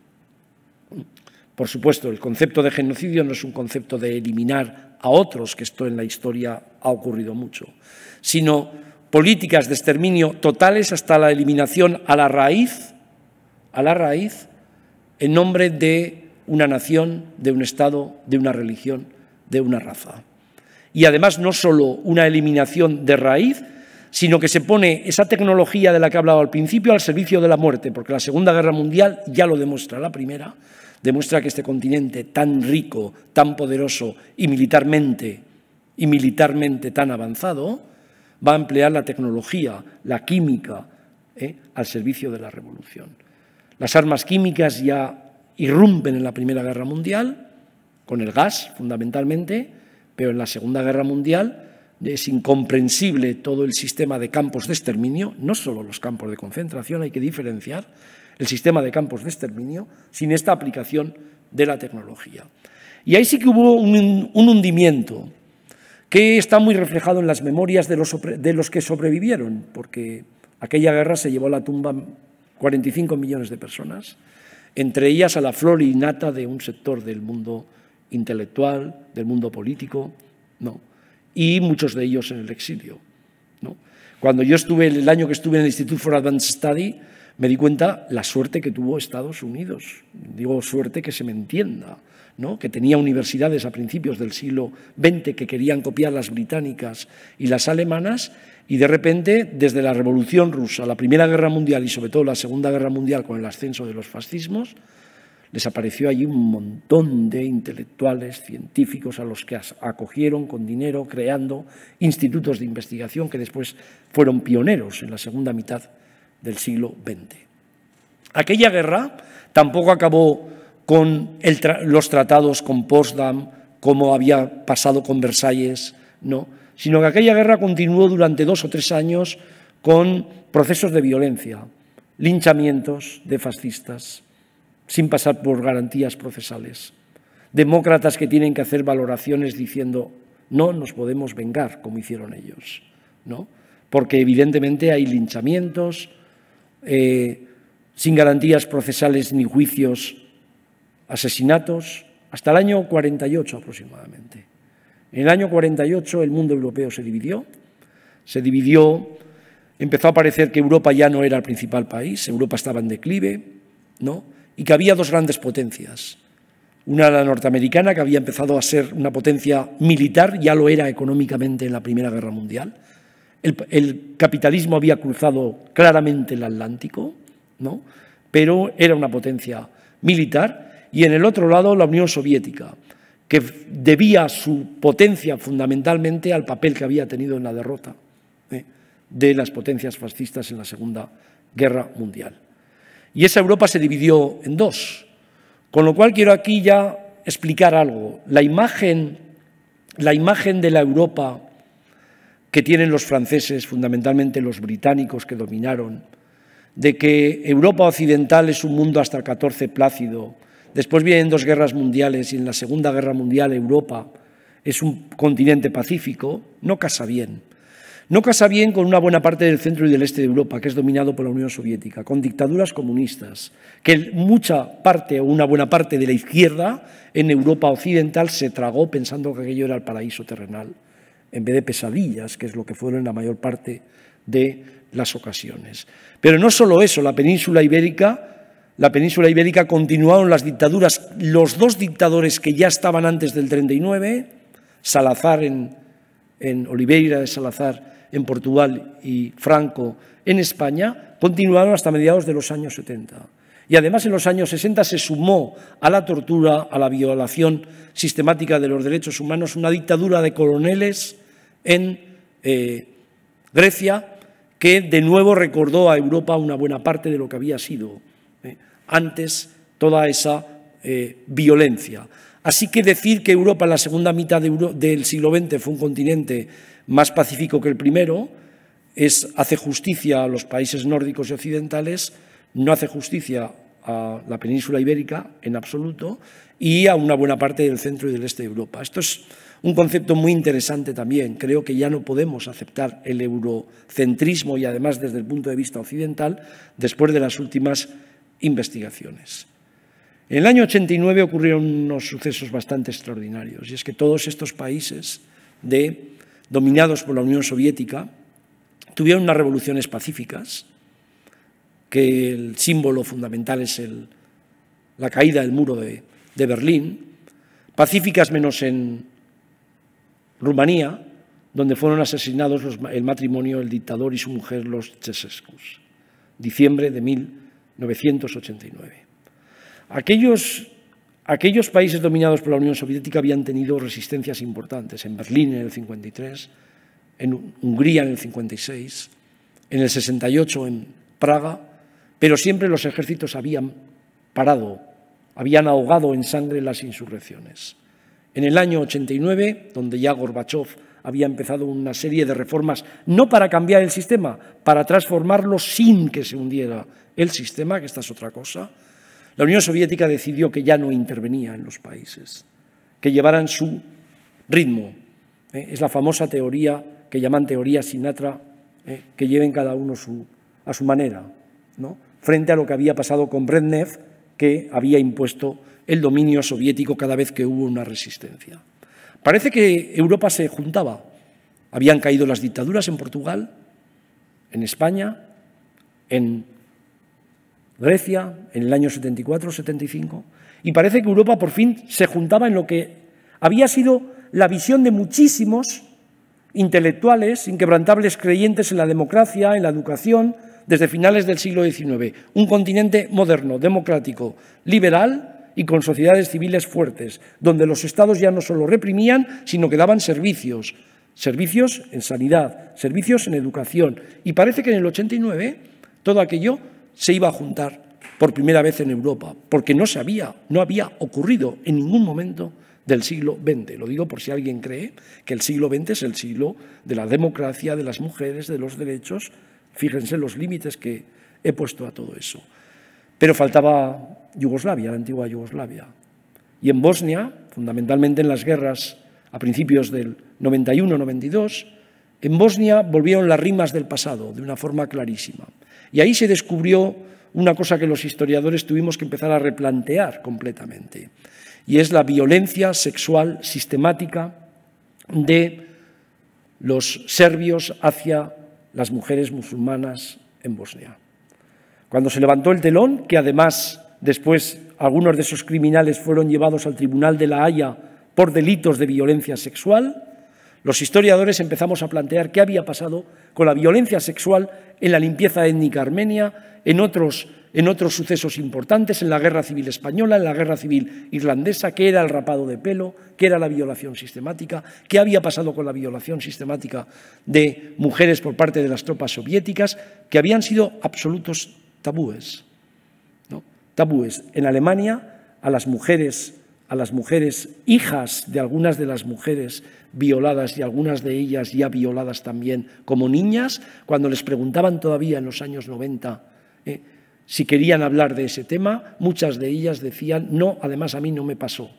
[SPEAKER 3] Por supuesto, el concepto de genocidio no es un concepto de eliminar a otros, que esto en la historia ha ocurrido mucho, sino políticas de exterminio totales hasta la eliminación a la raíz, a la raíz, en nombre de una nación, de un Estado, de una religión, de una raza. Y además no solo una eliminación de raíz, sino que se pone esa tecnología de la que he hablado al principio al servicio de la muerte, porque la Segunda Guerra Mundial ya lo demuestra, la primera, demuestra que este continente tan rico, tan poderoso y militarmente, y militarmente tan avanzado, va a emplear la tecnología, la química, ¿eh? al servicio de la revolución. Las armas químicas ya irrumpen en la Primera Guerra Mundial, con el gas fundamentalmente, pero en la Segunda Guerra Mundial es incomprensible todo el sistema de campos de exterminio, no solo los campos de concentración, hay que diferenciar el sistema de campos de exterminio sin esta aplicación de la tecnología. Y ahí sí que hubo un hundimiento que está muy reflejado en las memorias de los, que sobrevivieron, porque aquella guerra se llevó a la tumba 45 millones de personas, entre ellas a la flor y nata de un sector del mundo intelectual, del mundo político, y muchos de ellos en el exilio. Cuando yo estuve, el año que estuve en el Institute for Advanced Study, me di cuenta la suerte que tuvo Estados Unidos. Digo suerte que se me entienda que tenía universidades a principios del siglo XX que querían copiar las británicas y las alemanas, y de repente, desde la Revolución rusa, la Primera Guerra Mundial y sobre todo la Segunda Guerra Mundial con el ascenso de los fascismos, les apareció allí un montón de intelectuales, científicos a los que acogieron con dinero, creando institutos de investigación que después fueron pioneros en la segunda mitad del siglo XX. Aquella guerra tampoco acabó con los tratados con Potsdam, como había pasado con Versalles, no, sino que aquella guerra continuó durante dos o tres años con procesos de violencia, linchamientos de fascistas, sin pasar por garantías procesales, demócratas que tienen que hacer valoraciones diciendo no nos podemos vengar como hicieron ellos, ¿no? porque evidentemente hay linchamientos, eh, sin garantías procesales ni juicios asesinatos, hasta el año 48 aproximadamente. En el año 48 el mundo europeo se dividió, se dividió, empezó a parecer que Europa ya no era el principal país, Europa estaba en declive, ¿no? Y que había dos grandes potencias. Una la norteamericana, que había empezado a ser una potencia militar, ya lo era económicamente en la Primera Guerra Mundial. El, capitalismo había cruzado claramente el Atlántico, ¿no? pero era una potencia militar y en el otro lado la Unión Soviética, que debía su potencia fundamentalmente al papel que había tenido en la derrota ¿eh? de las potencias fascistas en la Segunda Guerra Mundial. Y esa Europa se dividió en dos. Con lo cual quiero aquí ya explicar algo. La imagen, la imagen de la Europa que tienen los franceses, fundamentalmente los británicos que dominaron, de que Europa occidental es un mundo hasta 14 plácido, Después vienen dos guerras mundiales y en la Segunda Guerra Mundial Europa es un continente pacífico, no casa bien. No casa bien con una buena parte del centro y del este de Europa, que es dominado por la Unión Soviética, con dictaduras comunistas, que mucha parte o una buena parte de la izquierda en Europa occidental se tragó pensando que aquello era el paraíso terrenal, en vez de pesadillas, que es lo que fueron la mayor parte de las ocasiones. Pero no solo eso, la península ibérica la península ibérica continuaron las dictaduras. Los dos dictadores que ya estaban antes del 39, Salazar en, Oliveira de Salazar en Portugal y Franco en España, continuaron hasta mediados de los años 70. Y además en los años 60 se sumó a la tortura, a la violación sistemática de los derechos humanos, una dictadura de coroneles en eh, Grecia que de nuevo recordó a Europa una buena parte de lo que había sido antes toda esa eh, violencia. Así que decir que Europa en la segunda mitad del siglo XX fue un continente más pacífico que el primero es, hace justicia a los países nórdicos y occidentales, no hace justicia a la península ibérica en absoluto y a una buena parte del centro y del este de Europa. Esto es un concepto muy interesante también. Creo que ya no podemos aceptar el eurocentrismo y además desde el punto de vista occidental después de las últimas investigaciones. En el año 89 ocurrieron unos sucesos bastante extraordinarios, y es que todos estos países dominados por la Unión Soviética tuvieron unas revoluciones pacíficas, que el símbolo fundamental es la caída del muro de, Berlín, pacíficas menos en Rumanía, donde fueron asesinados el matrimonio, el dictador y su mujer, los Chesescus, diciembre de 1989. Aquellos, aquellos países dominados por la Unión Soviética habían tenido resistencias importantes, en Berlín en el 53, en Hungría en el 56, en el 68 en Praga, pero siempre los ejércitos habían parado, habían ahogado en sangre las insurrecciones. En el año 89, donde ya Gorbachev había empezado una serie de reformas, no para cambiar el sistema, para transformarlo sin que se hundiera el sistema, que esta es otra cosa, la Unión Soviética decidió que ya no intervenía en los países, que llevaran su ritmo. ¿eh? Es la famosa teoría que llaman teoría Sinatra, ¿eh? que lleven cada uno a su manera, frente a lo que había pasado con Brezhnev, que había impuesto el dominio soviético cada vez que hubo una resistencia. Parece que Europa se juntaba. Habían caído las dictaduras en Portugal, en España, en Grecia en el año 74-75, y parece que Europa por fin se juntaba en lo que había sido la visión de muchísimos intelectuales, inquebrantables creyentes en la democracia, en la educación, desde finales del siglo XIX. Un continente moderno, democrático, liberal y con sociedades civiles fuertes, donde los estados ya no solo reprimían, sino que daban servicios. Servicios en sanidad, servicios en educación. Y parece que en el 89 todo aquello se iba a juntar por primera vez en Europa, porque no se había, no había ocurrido en ningún momento del siglo XX. Lo digo por si alguien cree que el siglo XX es el siglo de la democracia, de las mujeres, de los derechos. Fíjense los límites que he puesto a todo eso. Pero faltaba Yugoslavia, la antigua Yugoslavia. Y en Bosnia, fundamentalmente en las guerras a principios del 91-92, en Bosnia volvieron las rimas del pasado de una forma clarísima. Y ahí se descubrió una cosa que los historiadores tuvimos que empezar a replantear completamente, y es la violencia sexual sistemática de los serbios hacia las mujeres musulmanas en Bosnia. Cuando se levantó el telón, que además después algunos de esos criminales fueron llevados al Tribunal de la Haya por delitos de violencia sexual, los historiadores empezamos a plantear qué había pasado con la violencia sexual en la limpieza étnica armenia, en otros, en otros sucesos importantes, en la guerra civil española, en la guerra civil irlandesa, qué era el rapado de pelo, qué era la violación sistemática, qué había pasado con la violación sistemática de mujeres por parte de las tropas soviéticas, que habían sido absolutos tabúes. ¿no? Tabúes. En Alemania, a las mujeres a las mujeres, hijas de algunas de las mujeres violadas y algunas de ellas ya violadas también como niñas, cuando les preguntaban todavía en los años 90 eh, si querían hablar de ese tema, muchas de ellas decían, no, además a mí no me pasó.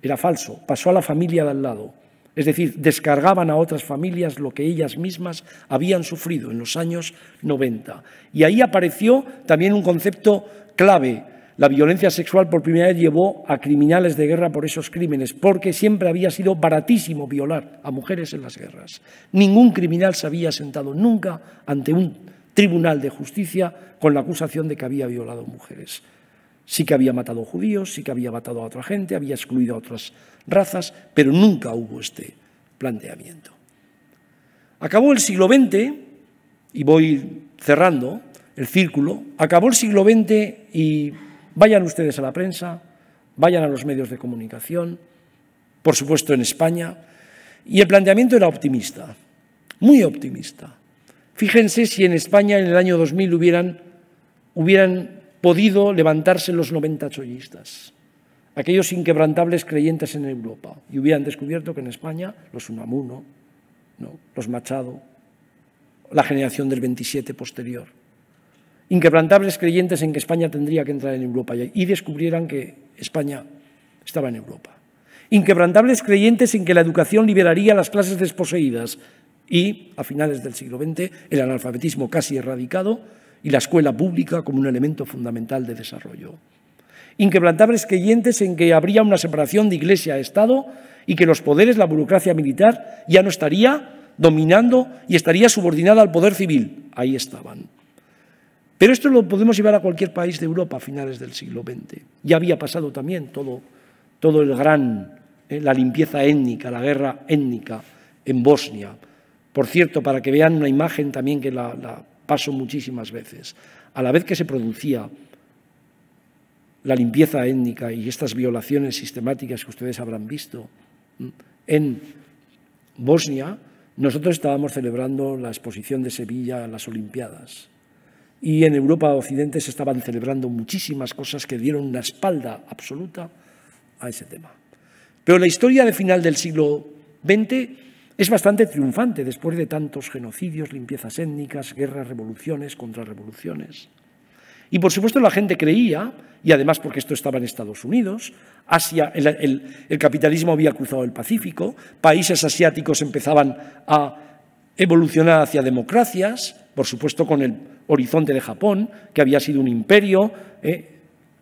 [SPEAKER 3] Era falso, pasó a la familia de al lado. Es decir, descargaban a otras familias lo que ellas mismas habían sufrido en los años 90. Y ahí apareció también un concepto clave la violencia sexual por primera vez llevó a criminales de guerra por esos crímenes, porque siempre había sido baratísimo violar a mujeres en las guerras. Ningún criminal se había sentado nunca ante un tribunal de justicia con la acusación de que había violado mujeres. Sí que había matado judíos, sí que había matado a otra gente, había excluido a otras razas, pero nunca hubo este planteamiento. Acabó el siglo XX, y voy cerrando el círculo, acabó el siglo XX y Vayan ustedes a la prensa, vayan a los medios de comunicación, por supuesto en España. Y el planteamiento era optimista, muy optimista. Fíjense si en España en el año 2000 hubieran, hubieran podido levantarse los 90 chollistas, aquellos inquebrantables creyentes en Europa, y hubieran descubierto que en España los Unamuno, no, los Machado, la generación del 27 posterior, inquebrantables creyentes en que España tendría que entrar en Europa y descubrieran que España estaba en Europa. Inquebrantables creyentes en que la educación liberaría a las clases desposeídas y, a finales del siglo XX, el analfabetismo casi erradicado y la escuela pública como un elemento fundamental de desarrollo. Inquebrantables creyentes en que habría una separación de iglesia a Estado y que los poderes, la burocracia militar, ya no estaría dominando y estaría subordinada al poder civil. Ahí estaban. Pero esto lo podemos llevar a cualquier país de Europa a finales del siglo XX. Ya había pasado también todo, todo el gran, eh, la limpieza étnica, la guerra étnica en Bosnia. Por cierto, para que vean una imagen también que la, paso muchísimas veces, a la vez que se producía la limpieza étnica y estas violaciones sistemáticas que ustedes habrán visto mm, en Bosnia, nosotros estábamos celebrando la exposición de Sevilla a las Olimpiadas y en Europa Occidente se estaban celebrando muchísimas cosas que dieron una espalda absoluta a ese tema. Pero la historia de final del siglo XX es bastante triunfante después de tantos genocidios, limpiezas étnicas, guerras, revoluciones, contrarrevoluciones. Y por supuesto la gente creía, y además porque esto estaba en Estados Unidos, Asia, el, el capitalismo había cruzado el Pacífico, países asiáticos empezaban a evolucionar hacia democracias, por supuesto con el horizonte de Japón, que había sido un imperio, eh,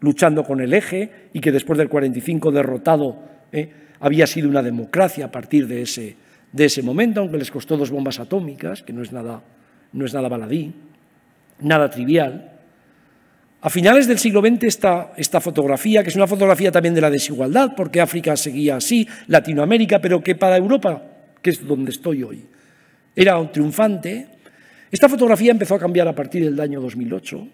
[SPEAKER 3] luchando con el eje y que después del 45 derrotado eh, había sido una democracia a partir de ese, de ese momento, aunque les costó dos bombas atómicas, que no es nada, no es nada baladí, nada trivial. A finales del siglo XX esta, esta fotografía, que es una fotografía también de la desigualdad, porque África seguía así, Latinoamérica, pero que para Europa, que es donde estoy hoy, era triunfante, esta fotografía empezó a cambiar a partir del año 2008,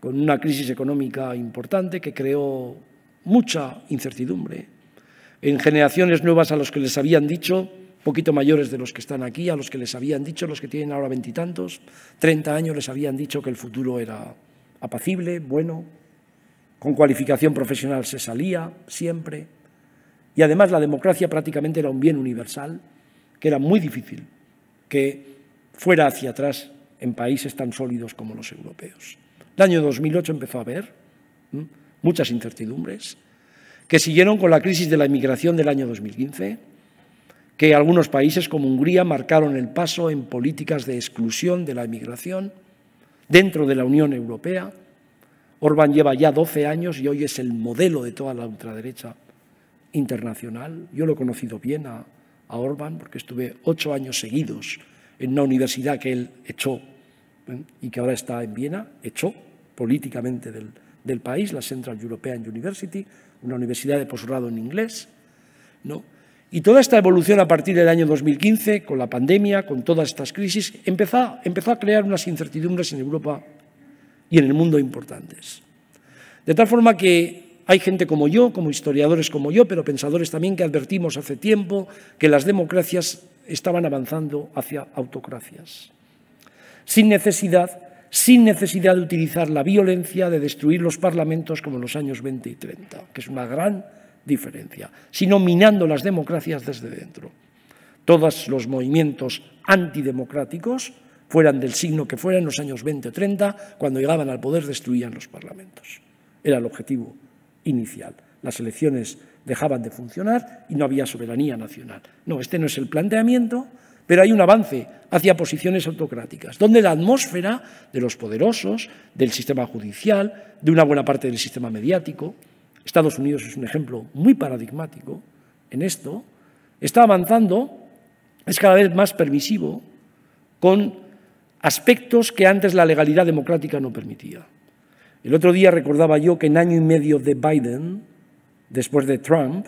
[SPEAKER 3] con una crisis económica importante que creó mucha incertidumbre en generaciones nuevas a los que les habían dicho, poquito mayores de los que están aquí, a los que les habían dicho, los que tienen ahora veintitantos, treinta años, les habían dicho que el futuro era apacible, bueno, con cualificación profesional se salía siempre. Y además la democracia prácticamente era un bien universal, que era muy difícil que fuera hacia atrás en países tan sólidos como los europeos. El año 2008 empezó a haber muchas incertidumbres que siguieron con la crisis de la inmigración del año 2015, que algunos países como Hungría marcaron el paso en políticas de exclusión de la inmigración dentro de la Unión Europea. Orbán lleva ya 12 años y hoy es el modelo de toda la ultraderecha internacional. Yo lo he conocido bien a, a Orbán porque estuve ocho años seguidos en una universidad que él echó ¿eh? y que ahora está en Viena, echó políticamente del, del país, la Central European University, una universidad de posgrado en inglés. ¿no? Y toda esta evolución a partir del año 2015, con la pandemia, con todas estas crisis, empezó, empezó a crear unas incertidumbres en Europa y en el mundo importantes. De tal forma que hay gente como yo, como historiadores como yo, pero pensadores también que advertimos hace tiempo que las democracias estaban avanzando hacia autocracias. Sin necesidad, sin necesidad de utilizar la violencia, de destruir los parlamentos como en los años 20 y 30, que es una gran diferencia, sino minando las democracias desde dentro. Todos los movimientos antidemocráticos, fueran del signo que fueran en los años 20 o 30, cuando llegaban al poder destruían los parlamentos. Era el objetivo inicial. Las elecciones dejaban de funcionar y no había soberanía nacional. No, este no es el planteamiento, pero hay un avance hacia posiciones autocráticas, donde la atmósfera de los poderosos, del sistema judicial, de una buena parte del sistema mediático, Estados Unidos es un ejemplo muy paradigmático en esto, está avanzando, es cada vez más permisivo con aspectos que antes la legalidad democrática no permitía. El otro día recordaba yo que en año y medio de Biden, después de Trump,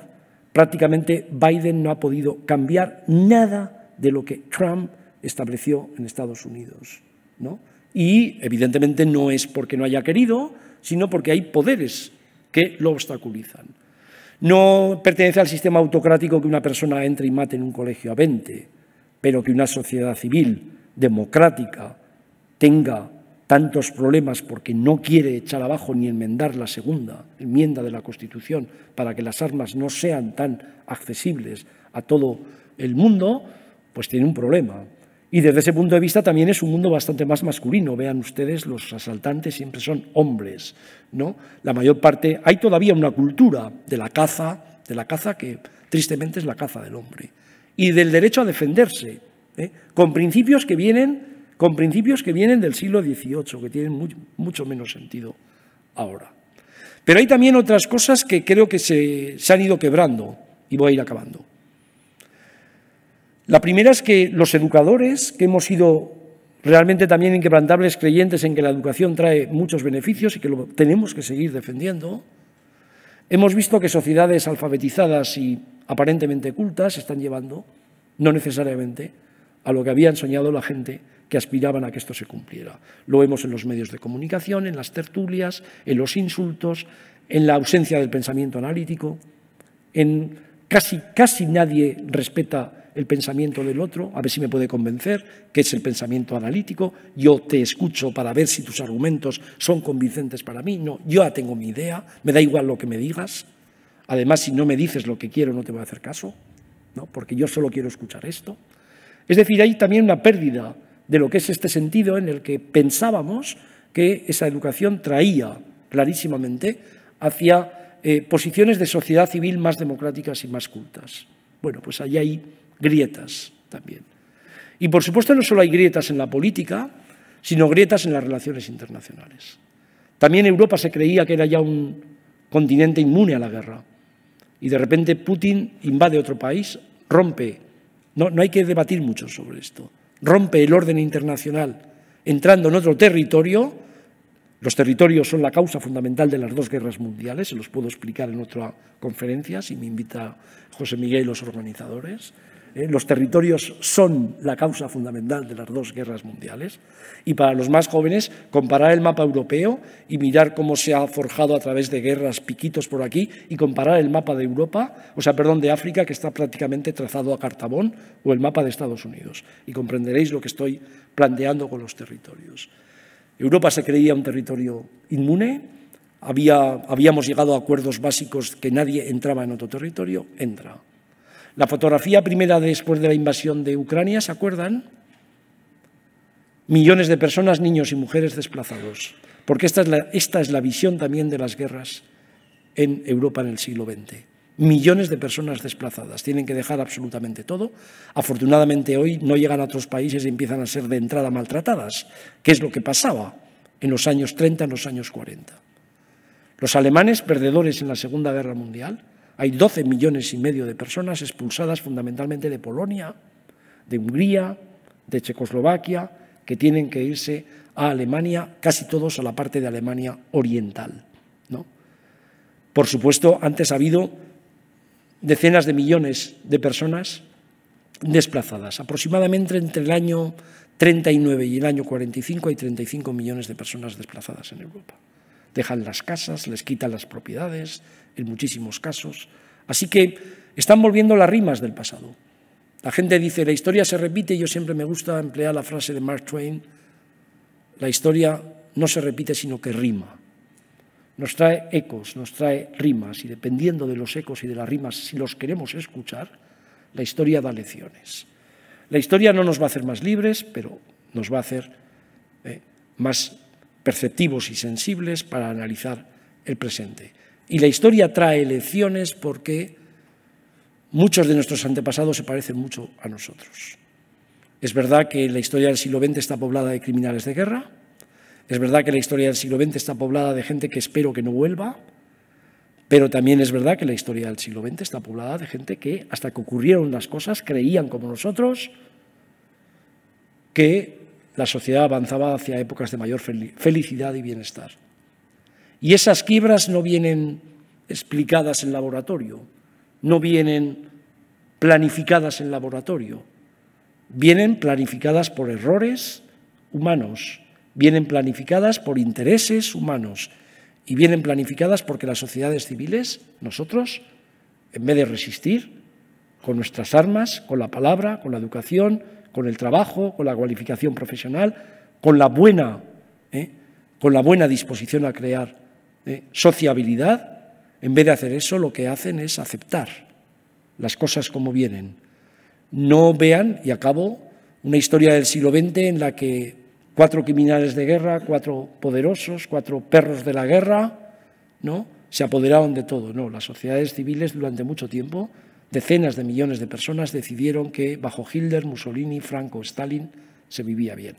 [SPEAKER 3] prácticamente Biden no ha podido cambiar nada de lo que Trump estableció en Estados Unidos. Y evidentemente no es porque no haya querido, sino porque hay poderes que lo obstaculizan. No pertenece al sistema autocrático que una persona entre y mate en un colegio a 20, pero que una sociedad civil democrática tenga tantos problemas porque no quiere echar abajo ni enmendar la segunda enmienda de la Constitución para que las armas no sean tan accesibles a todo el mundo, pues tiene un problema. Y desde ese punto de vista también es un mundo bastante más masculino. Vean ustedes, los asaltantes siempre son hombres, ¿no? La mayor parte hay todavía una cultura de la caza, de la caza que tristemente es la caza del hombre y del derecho a defenderse, ¿eh? con principios que vienen con principios que vienen del siglo XVIII, que tienen mucho menos sentido ahora. Pero hay también otras cosas que creo que se, han ido quebrando y voy a ir acabando. La primera es que los educadores, que hemos sido realmente también inquebrantables creyentes en que la educación trae muchos beneficios y que lo tenemos que seguir defendiendo, hemos visto que sociedades alfabetizadas y aparentemente cultas están llevando, no necesariamente, a lo que habían soñado la gente que aspiraban a que esto se cumpliera. Lo vemos en los medios de comunicación, en las tertulias, en los insultos, en la ausencia del pensamiento analítico, en casi, casi nadie respeta el pensamiento del otro, a ver si me puede convencer, que es el pensamiento analítico, yo te escucho para ver si tus argumentos son convincentes para mí, no, yo ya tengo mi idea, me da igual lo que me digas, además si no me dices lo que quiero no te voy a hacer caso, ¿no? porque yo solo quiero escuchar esto. Es decir, hay también una pérdida de lo que es este sentido en el que pensábamos que esa educación traía clarísimamente hacia eh, posiciones de sociedad civil más democráticas y más cultas. Bueno, pues ahí hay grietas también. Y por supuesto no solo hay grietas en la política, sino grietas en las relaciones internacionales. También Europa se creía que era ya un continente inmune a la guerra. Y de repente Putin invade otro país, rompe. No, no hay que debatir mucho sobre esto rompe el orden internacional entrando en otro territorio, los territorios son la causa fundamental de las dos guerras mundiales, se los puedo explicar en otra conferencia si me invita José Miguel y los organizadores, ¿eh? los territorios son la causa fundamental de las dos guerras mundiales. Y para los más jóvenes, comparar el mapa europeo y mirar cómo se ha forjado a través de guerras, piquitos por aquí, y comparar el mapa de Europa, o sea, perdón, de África, que está prácticamente trazado a Cartabón, o el mapa de Estados Unidos. Y comprenderéis lo que estoy planteando con los territorios. Europa se creía un territorio inmune, había, habíamos llegado a acuerdos básicos que nadie entraba en otro territorio, entra. La fotografía primera después de la invasión de Ucrania, ¿se acuerdan? Millones de personas, niños y mujeres desplazados. Porque esta es la, visión también de las guerras en Europa en el siglo XX. Millones de personas desplazadas. Tienen que dejar absolutamente todo. Afortunadamente hoy no llegan a otros países y empiezan a ser de entrada maltratadas, que es lo que pasaba en los años 30, en los años 40. Los alemanes, perdedores en la Segunda Guerra Mundial, hay 12 millones y medio de personas expulsadas fundamentalmente de Polonia, de Hungría, de Checoslovaquia, que tienen que irse a Alemania, casi todos a la parte de Alemania oriental. ¿no? Por supuesto, antes ha habido decenas de millones de personas desplazadas. Aproximadamente entre el año 39 y el año 45 hay 35 millones de personas desplazadas en Europa dejan las casas, les quitan las propiedades, en muchísimos casos. Así que están volviendo las rimas del pasado. La gente dice, la historia se repite, y yo siempre me gusta emplear la frase de Mark Twain, la historia no se repite sino que rima. Nos trae ecos, nos trae rimas, y dependiendo de los ecos y de las rimas, si los queremos escuchar, la historia da lecciones. La historia no nos va a hacer más libres, pero nos va a hacer eh, más perceptivos y sensibles para analizar el presente. Y la historia trae lecciones porque muchos de nuestros antepasados se parecen mucho a nosotros. Es verdad que la historia del siglo XX está poblada de criminales de guerra, es verdad que la historia del siglo XX está poblada de gente que espero que no vuelva, pero también es verdad que la historia del siglo XX está poblada de gente que, hasta que ocurrieron las cosas, creían como nosotros que la sociedad avanzaba hacia épocas de mayor felicidad y bienestar. Y esas quiebras no vienen explicadas en laboratorio, no vienen planificadas en laboratorio, vienen planificadas por errores humanos, vienen planificadas por intereses humanos y vienen planificadas porque las sociedades civiles, nosotros, en vez de resistir, con nuestras armas, con la palabra, con la educación, con el trabajo, con la cualificación profesional, con la buena, ¿eh? con la buena disposición a crear ¿eh? sociabilidad. En vez de hacer eso, lo que hacen es aceptar las cosas como vienen. No vean, y acabo, una historia del siglo XX en la que cuatro criminales de guerra, cuatro poderosos, cuatro perros de la guerra, ¿no? se apoderaron de todo. No, las sociedades civiles durante mucho tiempo Decenas de millones de personas decidieron que bajo Hitler, Mussolini, Franco, Stalin se vivía bien.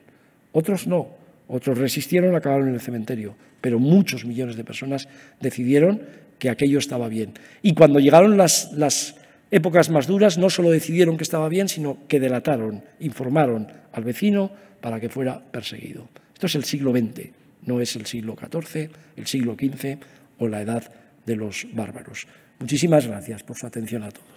[SPEAKER 3] Otros no, otros resistieron, acabaron en el cementerio, pero muchos millones de personas decidieron que aquello estaba bien. Y cuando llegaron las, las épocas más duras, no solo decidieron que estaba bien, sino que delataron, informaron al vecino para que fuera perseguido. Esto es el siglo XX, no es el siglo XIV, el siglo XV o la edad de los bárbaros. Muchísimas gracias por su atención a todos.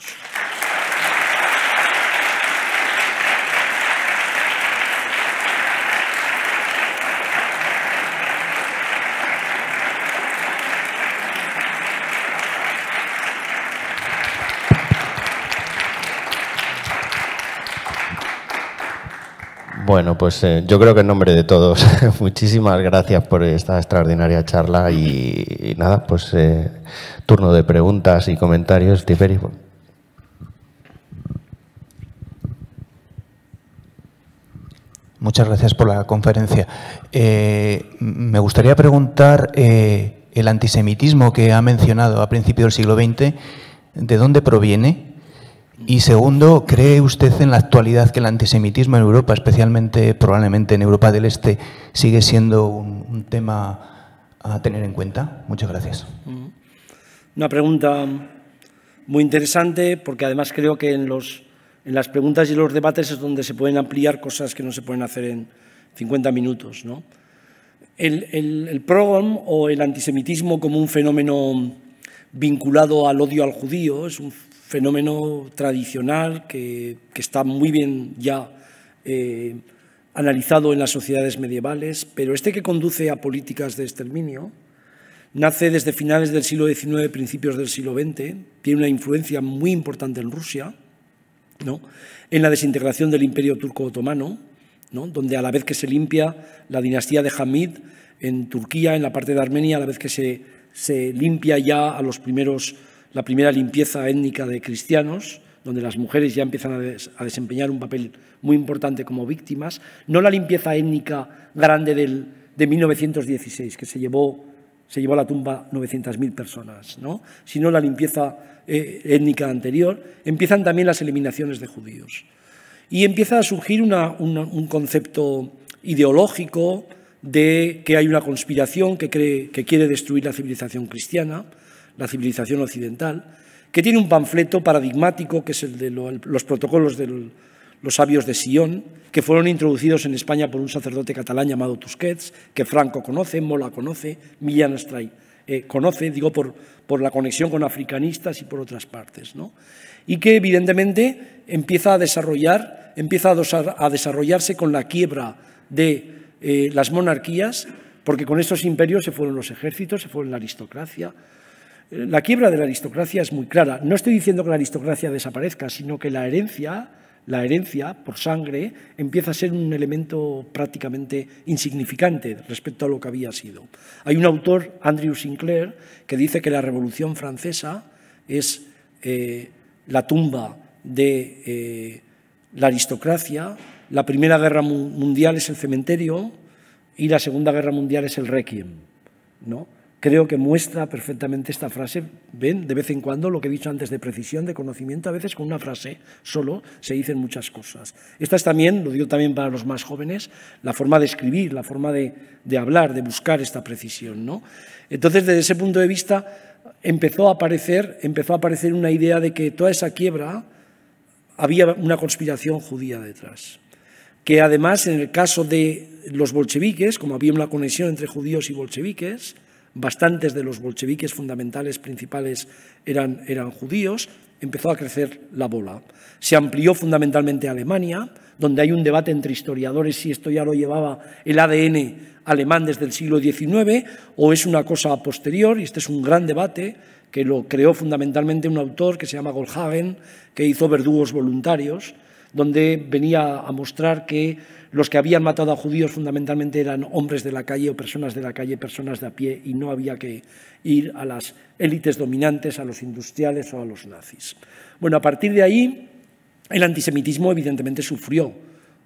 [SPEAKER 1] Bueno, pues eh, yo creo que en nombre de todos, muchísimas gracias por esta extraordinaria charla y, nada, pues eh, turno de preguntas y comentarios, Tiberio.
[SPEAKER 4] Muchas gracias por la conferencia. Eh, me gustaría preguntar el antisemitismo que ha mencionado a principios del siglo XX, ¿de dónde proviene? Y segundo, ¿cree usted en la actualidad que el antisemitismo en Europa, especialmente probablemente en Europa del Este, sigue siendo un, tema a tener en cuenta? Muchas gracias. Mm-hmm.
[SPEAKER 3] Una pregunta muy interesante porque además creo que en, los, en las preguntas y los debates es donde se pueden ampliar cosas que no se pueden hacer en 50 minutos. ¿no? El, el, el o el antisemitismo como un fenómeno vinculado al odio al judío es un fenómeno tradicional que, está muy bien ya eh, analizado en las sociedades medievales, pero este que conduce a políticas de exterminio nace desde finales del siglo XIX, principios del siglo XX, tiene una influencia muy importante en Rusia, ¿no? en la desintegración del imperio turco-otomano, donde a la vez que se limpia la dinastía de Hamid en Turquía, en la parte de Armenia, a la vez que se limpia ya a los primeros la primera limpieza étnica de cristianos, donde las mujeres ya empiezan a, desempeñar un papel muy importante como víctimas, no la limpieza étnica grande del, de 1916, que se llevó, se llevó a la tumba 900.000 personas, sino la limpieza eh, étnica anterior, empiezan también las eliminaciones de judíos. Y empieza a surgir un concepto ideológico de que hay una conspiración que, cree, que quiere destruir la civilización cristiana, la civilización occidental, que tiene un panfleto paradigmático, que es el de los protocolos de los sabios de Sion, que fueron introducidos en España por un sacerdote catalán llamado Tusquets, que Franco conoce, Mola conoce, Millán Astray eh, conoce, digo, por, por, la conexión con africanistas y por otras partes, ¿no? y que evidentemente empieza a, desarrollar, empieza a, desarrollarse con la quiebra de eh, las monarquías, porque con estos imperios se fueron los ejércitos, se fueron la aristocracia, la quiebra de la aristocracia es muy clara. No estoy diciendo que la aristocracia desaparezca, sino que la herencia, la herencia por sangre, empieza a ser un elemento prácticamente insignificante respecto a lo que había sido. Hay un autor, Andrew Sinclair, que dice que la Revolución Francesa es eh, la tumba de eh, la aristocracia, la Primera Guerra Mundial es el cementerio y la Segunda Guerra Mundial es el requiem, ¿no? creo que muestra perfectamente esta frase. Ven, de vez en cuando, lo que he dicho antes de precisión, de conocimiento, a veces con una frase solo se dicen muchas cosas. Esta es también, lo digo también para los más jóvenes, la forma de escribir, la forma de, hablar, de buscar esta precisión. ¿no? Entonces, desde ese punto de vista, empezó a aparecer, empezó a aparecer una idea de que toda esa quiebra había una conspiración judía detrás que además en el caso de los bolcheviques, como había una conexión entre judíos y bolcheviques, bastantes de los bolcheviques fundamentales principales eran, eran judíos, empezó a crecer la bola. Se amplió fundamentalmente a Alemania, donde hay un debate entre historiadores si esto ya lo llevaba el ADN alemán desde el siglo XIX o es una cosa posterior, y este es un gran debate que lo creó fundamentalmente un autor que se llama Goldhagen, que hizo verdugos voluntarios, donde venía a mostrar que los que habían matado a judíos fundamentalmente eran hombres de la calle o personas de la calle, personas de a pie, y no había que ir a las élites dominantes, a los industriales o a los nazis. Bueno, a partir de ahí, el antisemitismo evidentemente sufrió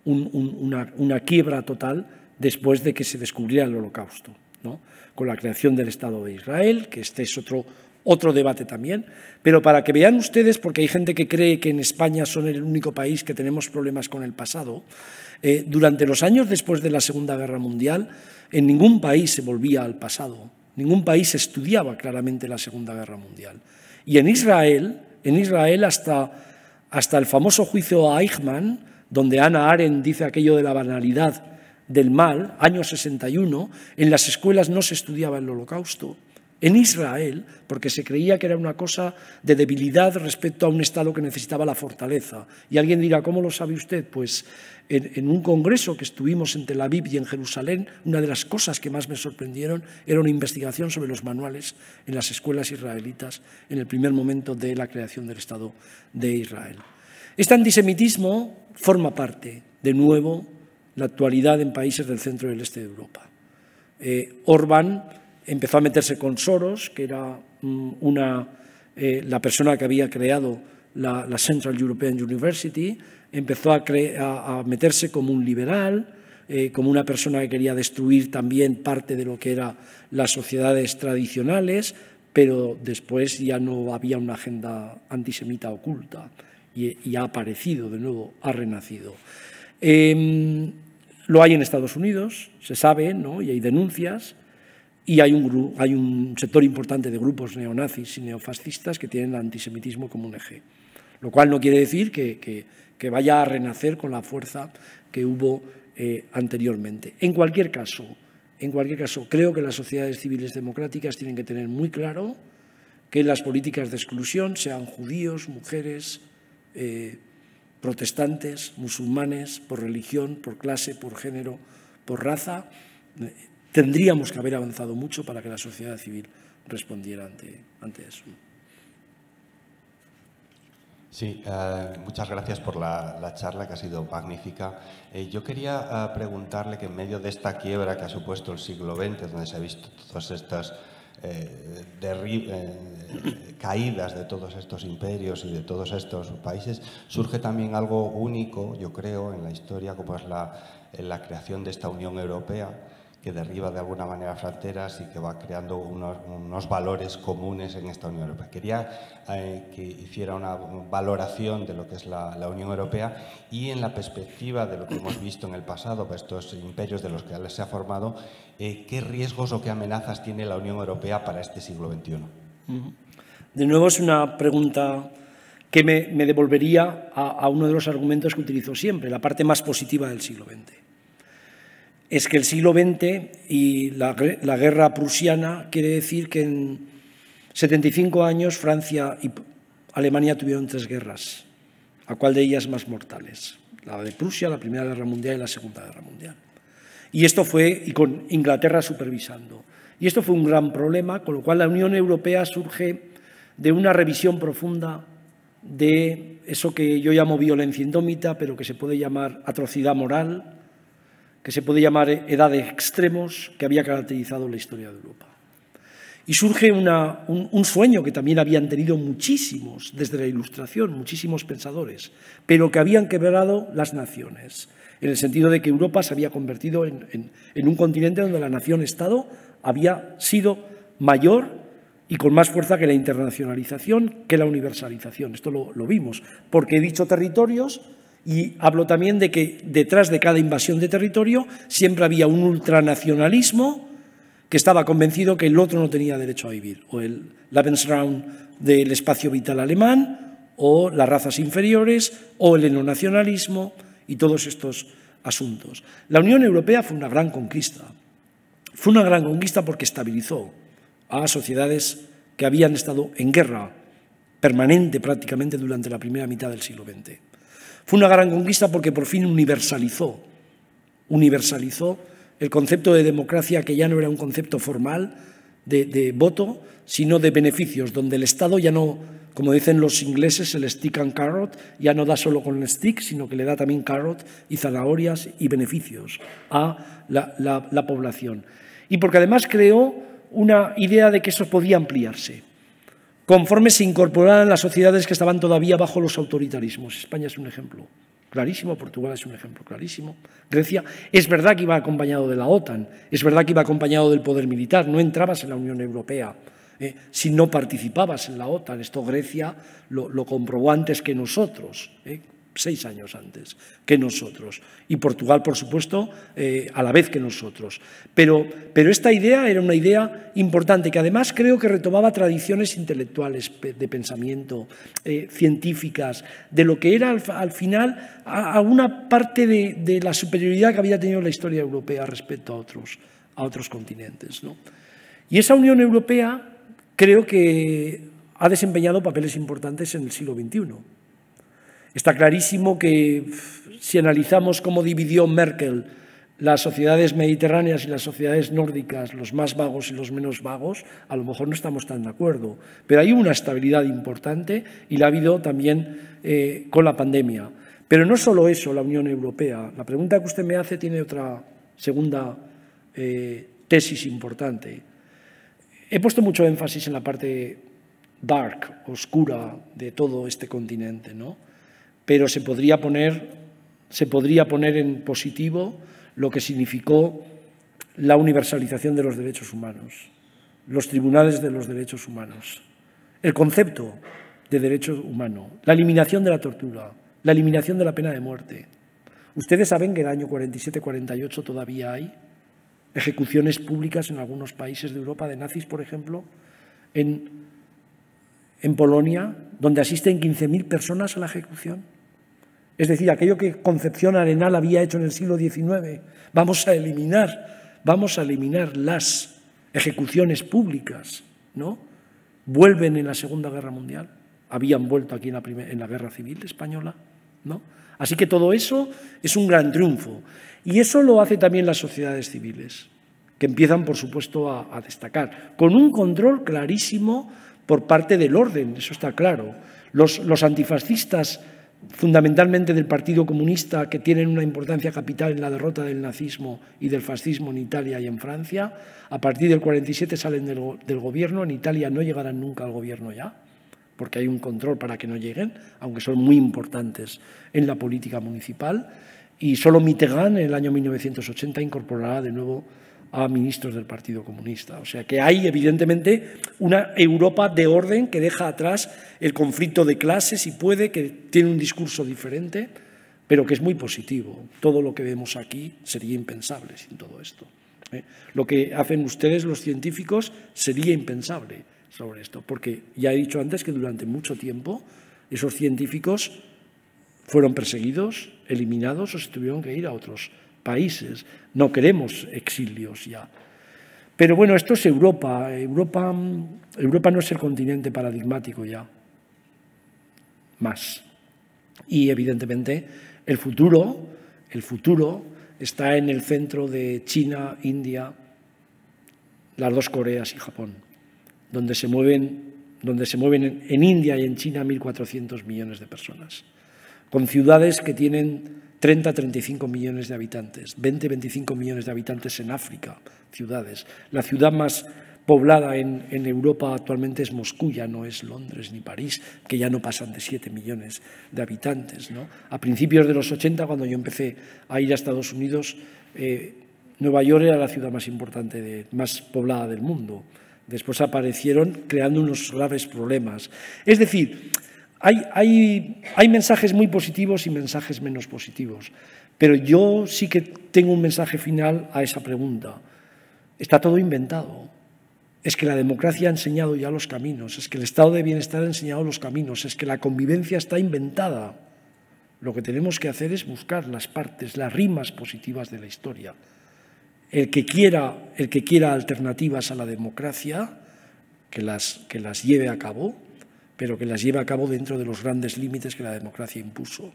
[SPEAKER 3] una, quiebra total después de que se descubriera el holocausto, ¿no? con la creación del Estado de Israel, que este es otro otro debate también, pero para que vean ustedes, porque hay gente que cree que en España son el único país que tenemos problemas con el pasado, eh, durante los años después de la Segunda Guerra Mundial, en ningún país se volvía al pasado, ningún país estudiaba claramente la Segunda Guerra Mundial. Y en Israel, en Israel hasta, hasta el famoso juicio a Eichmann, donde Ana Arendt dice aquello de la banalidad del mal, año 61, en las escuelas no se estudiaba el holocausto en Israel, porque se creía que era una cosa de debilidad respecto a un Estado que necesitaba la fortaleza. Y alguien dirá, ¿cómo lo sabe usted? Pues en, un congreso que estuvimos entre Tel Aviv y en Jerusalén, una de las cosas que más me sorprendieron era una investigación sobre los manuales en las escuelas israelitas en el primer momento de la creación del Estado de Israel. Este antisemitismo forma parte, de nuevo, la actualidad en países del centro y del este de Europa. Eh, Orbán empezó a meterse con Soros, que era mm, una, eh, la persona que había creado la, Central European University, empezó a, a, meterse como un liberal, eh, como una persona que quería destruir también parte de lo que eran las sociedades tradicionales, pero después ya no había una agenda antisemita oculta y, ha aparecido de nuevo, ha renacido. Em, lo hay en Estados Unidos, se sabe, y hay denuncias. Y hay un, sector importante de grupos neonazis y neofascistas que tienen el antisemitismo como un eje. Lo cual no quiere decir que, vaya a renacer con la fuerza que hubo eh, anteriormente. En cualquier caso, en cualquier caso, creo que las sociedades civiles democráticas tienen que tener muy claro que las políticas de exclusión, sean judíos, mujeres, eh, protestantes, musulmanes, por religión, por clase, por género, por raza, eh, tendríamos que haber avanzado mucho para que la sociedad civil respondiera ante, eso.
[SPEAKER 1] Sí, eh, muchas gracias por la, charla que ha sido magnífica. Eh, yo quería eh, preguntarle que en medio de esta quiebra que ha supuesto el siglo XX, donde se ha visto todas estas caídas de todos estos imperios y de todos estos países, surge también algo único, yo creo, en la historia, como es la creación de esta Unión Europea que derriba de alguna manera fronteras y que va creando unos, valores comunes en esta Unión Europea. Quería eh, que hiciera una valoración de lo que es la, Unión Europea y en la perspectiva de lo que hemos visto en el pasado, estos imperios de los que se ha formado, eh, qué riesgos o qué amenazas tiene la Unión Europea para este siglo XXI.
[SPEAKER 3] De nuevo es una pregunta que me, devolvería a, a uno de los argumentos que utilizo siempre, la parte más positiva del siglo XX es que el siglo XX y la, guerra prusiana quiere decir que en 75 años Francia y Alemania tuvieron tres guerras. ¿A cuál de ellas más mortales? La de Prusia, la Primera Guerra Mundial y la Segunda Guerra Mundial. Y esto fue, y con Inglaterra supervisando. Y esto fue un gran problema, con lo cual la Unión Europea surge de una revisión profunda de eso que yo llamo violencia indómita, pero que se puede llamar atrocidad moral, que se puede llamar edad de extremos que había caracterizado la historia de Europa. Y surge un, sueño que también habían tenido muchísimos desde la Ilustración, muchísimos pensadores, pero que habían quebrado las naciones, en el sentido de que Europa se había convertido en, un continente donde la nación-estado había sido mayor y con más fuerza que la internacionalización, que la universalización. Esto lo, lo vimos, porque he dicho territorios y hablo también de que detrás de cada invasión de territorio siempre había un ultranacionalismo que estaba convencido que el otro no tenía derecho a vivir, o el Lebensraum del espacio vital alemán, o las razas inferiores, o el enonacionalismo y todos estos asuntos. La Unión Europea fue una gran conquista. Fue una gran conquista porque estabilizó a sociedades que habían estado en guerra permanente prácticamente durante la primera mitad del siglo XX. Fue una gran conquista porque por fin universalizó, universalizó el concepto de democracia que ya no era un concepto formal de, voto, sino de beneficios, donde el Estado ya no, como dicen los ingleses, el stick and carrot, ya no da solo con el stick, sino que le da también carrot y zanahorias y beneficios a la población. Y porque además creó una idea de que eso podía ampliarse conforme se incorporaran las sociedades que estaban todavía bajo los autoritarismos. España es un ejemplo clarísimo, Portugal es un ejemplo clarísimo, Grecia, es verdad que iba acompañado de la OTAN, es verdad que iba acompañado del poder militar, no entrabas en la Unión Europea ¿eh? si no participabas en la OTAN, esto Grecia lo, comprobó antes que nosotros. ¿eh? seis años antes que nosotros. Y Portugal, por supuesto, eh, a la vez que nosotros. Pero, pero esta idea era una idea importante que además creo que retomaba tradiciones intelectuales de pensamiento, eh, científicas, de lo que era al, final alguna parte de, la superioridad que había tenido la historia europea respecto a otros, a otros continentes. Y esa Unión Europea creo que ha desempeñado papeles importantes en el siglo XXI Está clarísimo que si analizamos cómo dividió Merkel las sociedades mediterráneas y las sociedades nórdicas, los más vagos y los menos vagos, a lo mejor no estamos tan de acuerdo. Pero hay una estabilidad importante y la ha habido también eh, con la pandemia. Pero no solo eso, la Unión Europea. La pregunta que usted me hace tiene otra segunda eh, tesis importante. He puesto mucho énfasis en la parte dark, oscura de todo este continente, ¿no? pero se podría poner, se podría poner en positivo lo que significó la universalización de los derechos humanos, los tribunales de los derechos humanos, el concepto de derecho humano, la eliminación de la tortura, la eliminación de la pena de muerte. Ustedes saben que en el año 47-48 todavía hay ejecuciones públicas en algunos países de Europa de nazis, por ejemplo, en Polonia, donde asisten 15.000 personas a la ejecución es decir, aquello que Concepción Arenal había hecho en el siglo XIX. Vamos a eliminar, vamos a eliminar las ejecuciones públicas, ¿no? Vuelven en la Segunda Guerra Mundial, habían vuelto aquí en la, Guerra Civil Española, ¿no? Así que todo eso es un gran triunfo. Y eso lo hace también las sociedades civiles, que empiezan, por supuesto, a, destacar, con un control clarísimo por parte del orden, eso está claro. los antifascistas fundamentalmente del Partido Comunista, que tienen una importancia capital en la derrota del nazismo y del fascismo en Italia y en Francia. A partir del 47 salen del, gobierno, en Italia no llegarán nunca al gobierno ya, porque hay un control para que no lleguen, aunque son muy importantes en la política municipal. Y solo Mitterrand en el año 1980 incorporará de nuevo a ministros del Partido Comunista. O sea que hay evidentemente una Europa de orden que deja atrás el conflicto de clases y puede, que tiene un discurso diferente, pero que es muy positivo. Todo lo que vemos aquí sería impensable sin todo esto. ¿eh? Lo que hacen ustedes los científicos sería impensable sobre esto, porque ya he dicho antes que durante mucho tiempo esos científicos fueron perseguidos, eliminados o se tuvieron que ir a otros países. No queremos exilios ya. Pero bueno, esto es Europa. Europa, no es el continente paradigmático ya. Más. Y evidentemente el futuro, el futuro está en el centro de China, India, las dos Coreas y Japón, donde se mueven, donde se mueven en India y en China 1.400 millones de personas, con ciudades que tienen 30-35 millones de habitantes, 20-25 millones de habitantes en África, ciudades. La ciudad más poblada en, Europa actualmente es Moscú, ya no es Londres ni París, que ya no pasan de 7 millones de habitantes. ¿no? A principios de los 80, cuando yo empecé a ir a Estados Unidos, eh, Nueva York era la ciudad más importante, más poblada del mundo. Después aparecieron creando unos graves problemas. Es decir, hay, mensajes muy positivos y mensajes menos positivos, pero yo sí que tengo un mensaje final a esa pregunta. Está todo inventado. Es que la democracia ha enseñado ya los caminos, es que el estado de bienestar ha enseñado los caminos, es que la convivencia está inventada. Lo que tenemos que hacer es buscar las partes, las rimas positivas de la historia. El que quiera, el que quiera alternativas a la democracia, que las, que las lleve a cabo, pero que las lleva a cabo dentro de los grandes límites que la democracia impuso.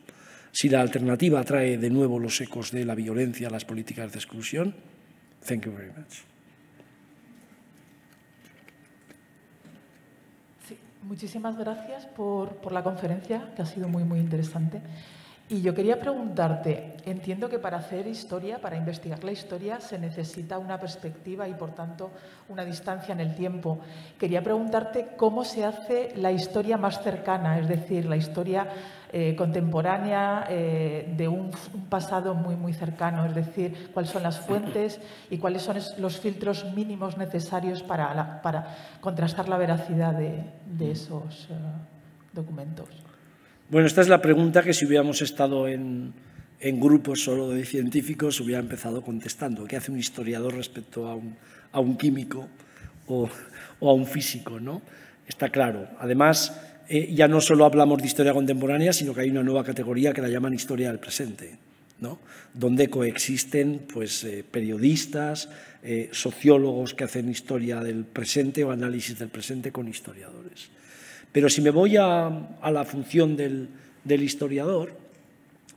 [SPEAKER 3] Si la alternativa trae de nuevo los ecos de la violencia a las políticas de exclusión, thank you
[SPEAKER 4] Sí, muchísimas gracias por, por la conferencia, que ha sido muy, muy interesante. Y yo quería preguntarte, entiendo que para hacer historia, para investigar la historia, se necesita una perspectiva y, por tanto, una distancia en el tiempo. Quería preguntarte cómo se hace la historia más cercana, es decir, la historia eh, contemporánea eh, de un, pasado muy, muy cercano, es decir, cuáles son las fuentes y cuáles son los filtros mínimos necesarios para, contrastar la veracidad de, mm. esos eh, documentos.
[SPEAKER 3] Bueno, esta es la pregunta que si hubiéramos estado en, grupos solo de científicos hubiera empezado contestando. ¿Qué hace un historiador respecto a un, químico o, a un físico? ¿no? Está claro. Además, eh, ya no solo hablamos de historia contemporánea, sino que hay una nueva categoría que la llaman historia del presente. ¿no? donde coexisten pues, eh, periodistas, eh, sociólogos que hacen historia del presente o análisis del presente con historiadores. Pero si me voy a, la función del, historiador,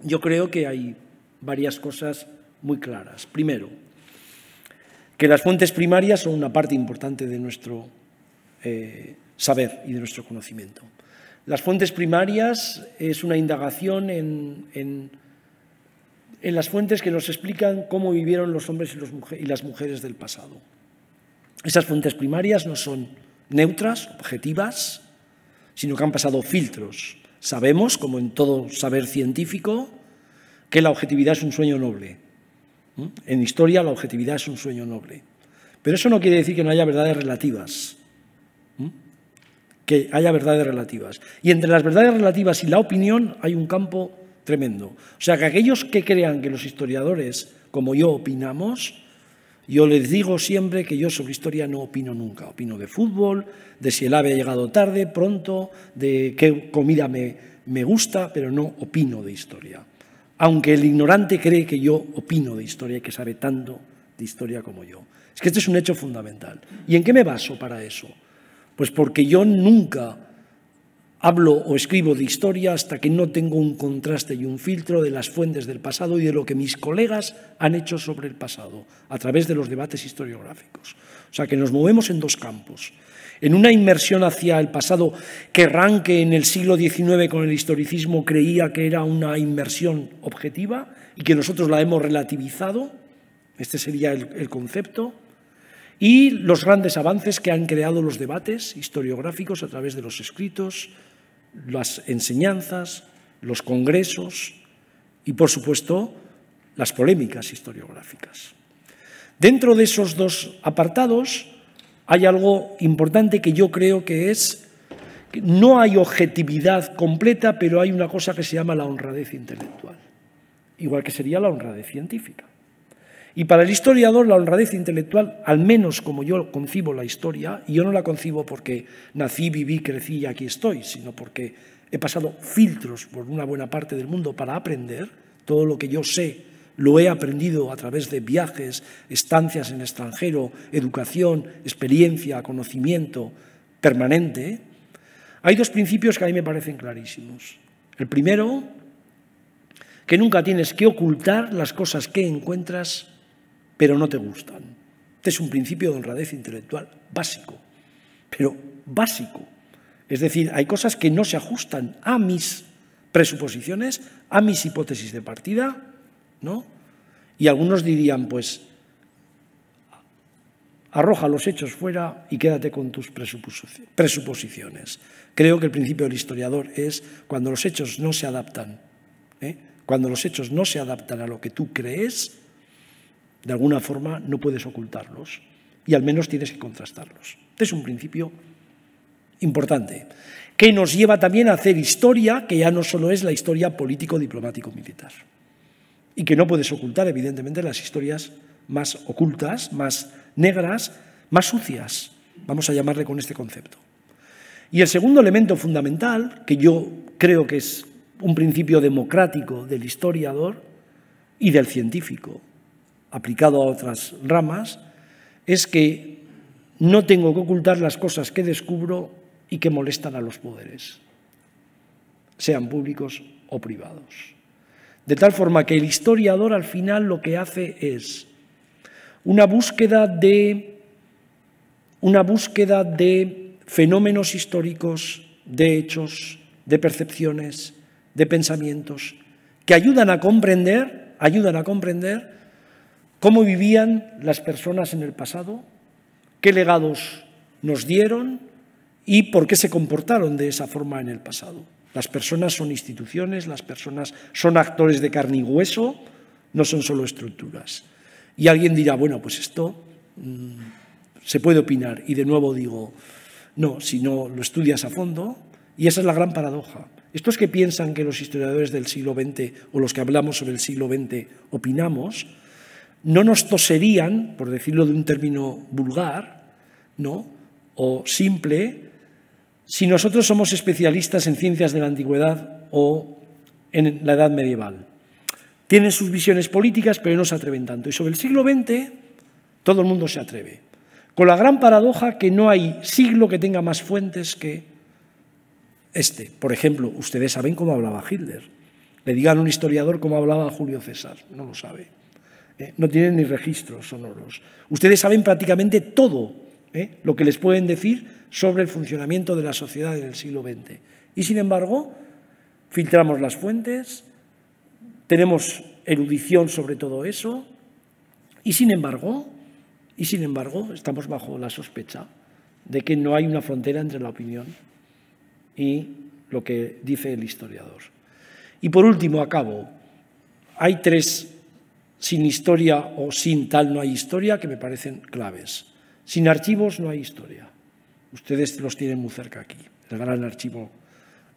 [SPEAKER 3] yo creo que hay varias cosas muy claras. Primero, que las fuentes primarias son una parte importante de nuestro eh, saber y de nuestro conocimiento. Las fuentes primarias es una indagación en, las fuentes que nos explican cómo vivieron los hombres y, las mujeres del pasado. Esas fuentes primarias no son neutras, objetivas, sino que han pasado filtros. Sabemos, como en todo saber científico, que la objetividad es un sueño noble. ¿Mm? En historia la objetividad es un sueño noble. Pero eso no quiere decir que no haya verdades relativas. ¿Mm? Que haya verdades relativas. Y entre las verdades relativas y la opinión hay un campo tremendo. O sea, que aquellos que crean que los historiadores, como yo, opinamos, yo les digo siempre que yo sobre historia no opino nunca. Opino de fútbol, de si el ave ha llegado tarde, pronto, de qué comida me, me gusta, pero no opino de historia. Aunque el ignorante cree que yo opino de historia y que sabe tanto de historia como yo. Es que este es un hecho fundamental. ¿Y en qué me baso para eso? Pues porque yo nunca Hablo o escribo de historia hasta que no tengo un contraste y un filtro de las fuentes del pasado y de lo que mis colegas han hecho sobre el pasado a través de los debates historiográficos. O sea que nos movemos en dos campos. En una inmersión hacia el pasado que arranque en el siglo XIX con el historicismo creía que era una inmersión objetiva y que nosotros la hemos relativizado, este sería el, el concepto, y los grandes avances que han creado los debates historiográficos a través de los escritos, las enseñanzas, los congresos y, por supuesto, las polémicas historiográficas. Dentro de esos dos apartados hay algo importante que yo creo que es, que no hay objetividad completa, pero hay una cosa que se llama la honradez intelectual, igual que sería la honradez científica. Y para el historiador la honradez intelectual, al menos como yo concibo la historia, y yo no la concibo porque nací, viví, crecí y aquí estoy, sino porque he pasado filtros por una buena parte del mundo para aprender todo lo que yo sé. Lo he aprendido a través de viajes, estancias en extranjero, educación, experiencia, conocimiento permanente. Hay dos principios que a mí me parecen clarísimos. El primero, que nunca tienes que ocultar las cosas que encuentras pero no te gustan. Este es un principio de honradez intelectual básico, pero básico. Es decir, hay cosas que no se ajustan a mis presuposiciones, a mis hipótesis de partida, ¿no? Y algunos dirían, pues, arroja los hechos fuera y quédate con tus presuposiciones. Creo que el principio del historiador es cuando los hechos no se adaptan, ¿eh? cuando los hechos no se adaptan a lo que tú crees, de alguna forma no puedes ocultarlos y al menos tienes que contrastarlos. Este es un principio importante que nos lleva también a hacer historia, que ya no solo es la historia político-diplomático-militar, y que no puedes ocultar, evidentemente, las historias más ocultas, más negras, más sucias, vamos a llamarle con este concepto. Y el segundo elemento fundamental, que yo creo que es un principio democrático del historiador y del científico, aplicado a otras ramas, es que no tengo que ocultar las cosas que descubro y que molestan a los poderes, sean públicos o privados. De tal forma que el historiador al final lo que hace es una búsqueda de, una búsqueda de fenómenos históricos, de hechos, de percepciones, de pensamientos, que ayudan a comprender, ayudan a comprender cómo vivían las personas en el pasado, qué legados nos dieron y por qué se comportaron de esa forma en el pasado. Las personas son instituciones, las personas son actores de carne y hueso, no son solo estructuras. Y alguien dirá, bueno, pues esto mm, se puede opinar. Y de nuevo digo, no, si no lo estudias a fondo, y esa es la gran paradoja. Estos que piensan que los historiadores del siglo XX o los que hablamos sobre el siglo XX opinamos, no nos toserían, por decirlo de un término vulgar, ¿no? o simple, si nosotros somos especialistas en ciencias de la antigüedad o en la edad medieval. Tienen sus visiones políticas, pero no se atreven tanto. Y sobre el siglo XX, todo el mundo se atreve. Con la gran paradoja que no hay siglo que tenga más fuentes que este. Por ejemplo, ustedes saben cómo hablaba Hitler. Le digan a un historiador cómo hablaba Julio César. No lo sabe. ¿eh? no tienen ni registros sonoros. Ustedes saben prácticamente todo ¿eh? lo que les pueden decir sobre el funcionamiento de la sociedad en el siglo XX. Y sin embargo, filtramos las fuentes, tenemos erudición sobre todo eso, y sin embargo, y sin embargo, estamos bajo la sospecha de que no hay una frontera entre la opinión y lo que dice el historiador. Y por último, acabo, hay tres sin historia o sin tal no hay historia, que me parecen claves. Sin archivos no hay historia. Ustedes los tienen muy cerca aquí, el gran archivo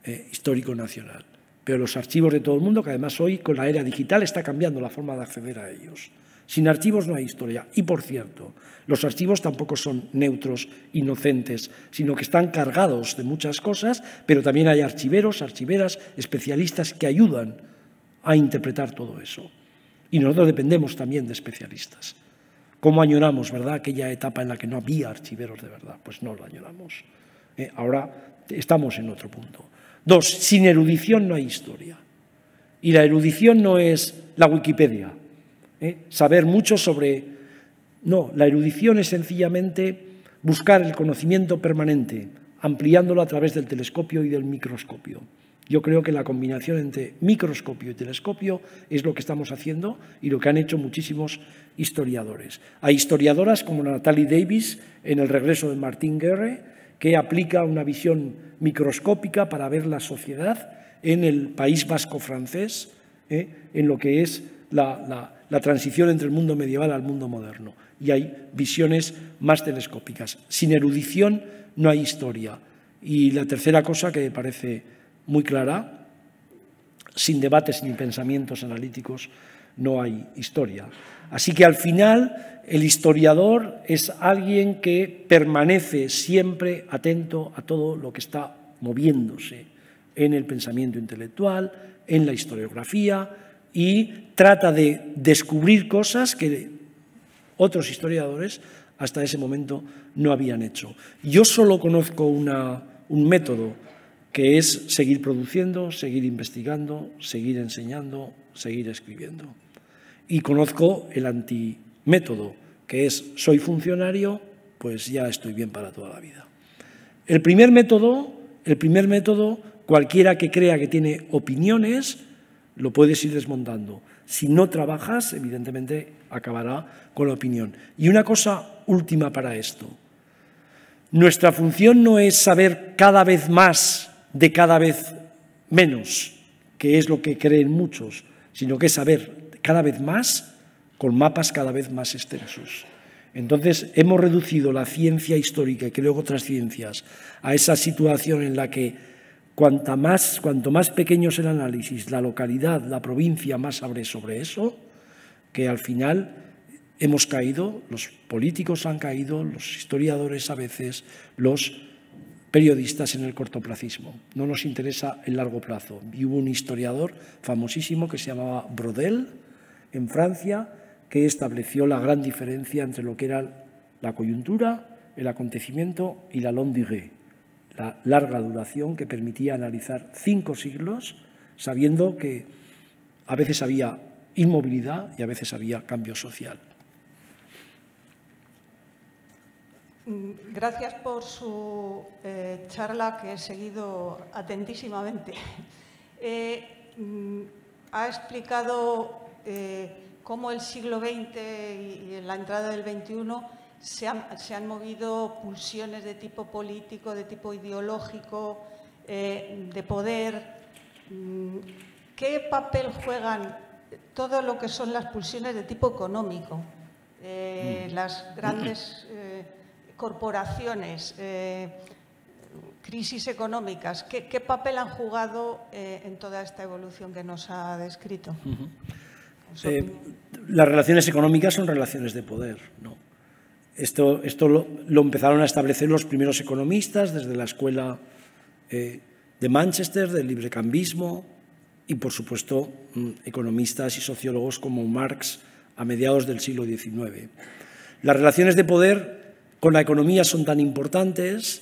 [SPEAKER 3] eh, histórico nacional. Pero los archivos de todo el mundo, que además hoy con la era digital está cambiando la forma de acceder a ellos. Sin archivos no hay historia. Y por cierto, los archivos tampoco son neutros, inocentes, sino que están cargados de muchas cosas, pero también hay archiveros, archiveras, especialistas que ayudan a interpretar todo eso. Y nosotros dependemos también de especialistas. ¿Cómo añoramos, verdad, aquella etapa en la que no había archiveros de verdad? Pues no lo añoramos. Eh, ahora estamos en otro punto. Dos, sin erudición no hay historia. Y la erudición no es la Wikipedia, ¿eh? saber mucho sobre... No, la erudición es sencillamente buscar el conocimiento permanente, ampliándolo a través del telescopio y del microscopio. Yo creo que la combinación entre microscopio y telescopio es lo que estamos haciendo y lo que han hecho muchísimos historiadores. Hay historiadoras como Natalie Davis en El regreso de Martín Guerre, que aplica una visión microscópica para ver la sociedad en el país vasco francés, ¿eh? en lo que es la, transición entre el mundo medieval al mundo moderno. Y hay visiones más telescópicas. Sin erudición no hay historia. Y la tercera cosa que me parece muy clara, sin debates ni pensamientos analíticos no hay historia. Así que al final el historiador es alguien que permanece siempre atento a todo lo que está moviéndose en el pensamiento intelectual, en la historiografía y trata de descubrir cosas que otros historiadores hasta ese momento no habían hecho. Yo solo conozco una, un método que es seguir produciendo, seguir investigando, seguir enseñando, seguir escribiendo. Y conozco el antimétodo, que es soy funcionario, pues ya estoy bien para toda la vida. El primer método, el primer método, cualquiera que crea que tiene opiniones, lo puedes ir desmontando. Si no trabajas, evidentemente acabará con la opinión. Y una cosa última para esto. Nuestra función no es saber cada vez más de cada vez menos, que es lo que creen muchos, sino que es saber cada vez más con mapas cada vez más extensos. Entonces, hemos reducido la ciencia histórica y creo que otras ciencias a esa situación en la que más, cuanto más pequeño es el análisis, la localidad, la provincia, más sabré sobre eso, que al final hemos caído, los políticos han caído, los historiadores a veces, los periodistas en el cortoplacismo. No nos interesa el largo plazo. Y hubo un historiador famosísimo que se llamaba Brodel, en Francia, que estableció la gran diferencia entre lo que era la coyuntura, el acontecimiento y la longue durée, la larga duración que permitía analizar cinco siglos, sabiendo que a veces había inmovilidad y a veces había cambio social.
[SPEAKER 2] Mm, gracias por su eh, charla que he seguido atentísimamente. Eh, mm, ha explicado eh, cómo el siglo XX y, la entrada del XXI se han, movido pulsiones de tipo político, de tipo ideológico, de poder. Mm, ¿Qué papel juegan todo lo que son las pulsiones de tipo económico? Las grandes corporaciones, eh, crisis económicas, ¿qué, papel han jugado eh, en toda esta evolución que nos ha descrito?
[SPEAKER 3] Eh, las relaciones económicas son relaciones de poder, Esto, esto lo, empezaron a establecer los primeros economistas desde la escuela de Manchester, del librecambismo, y por supuesto mm, economistas y sociólogos como Marx a mediados del siglo XIX. Las relaciones de poder con la economía son tan importantes,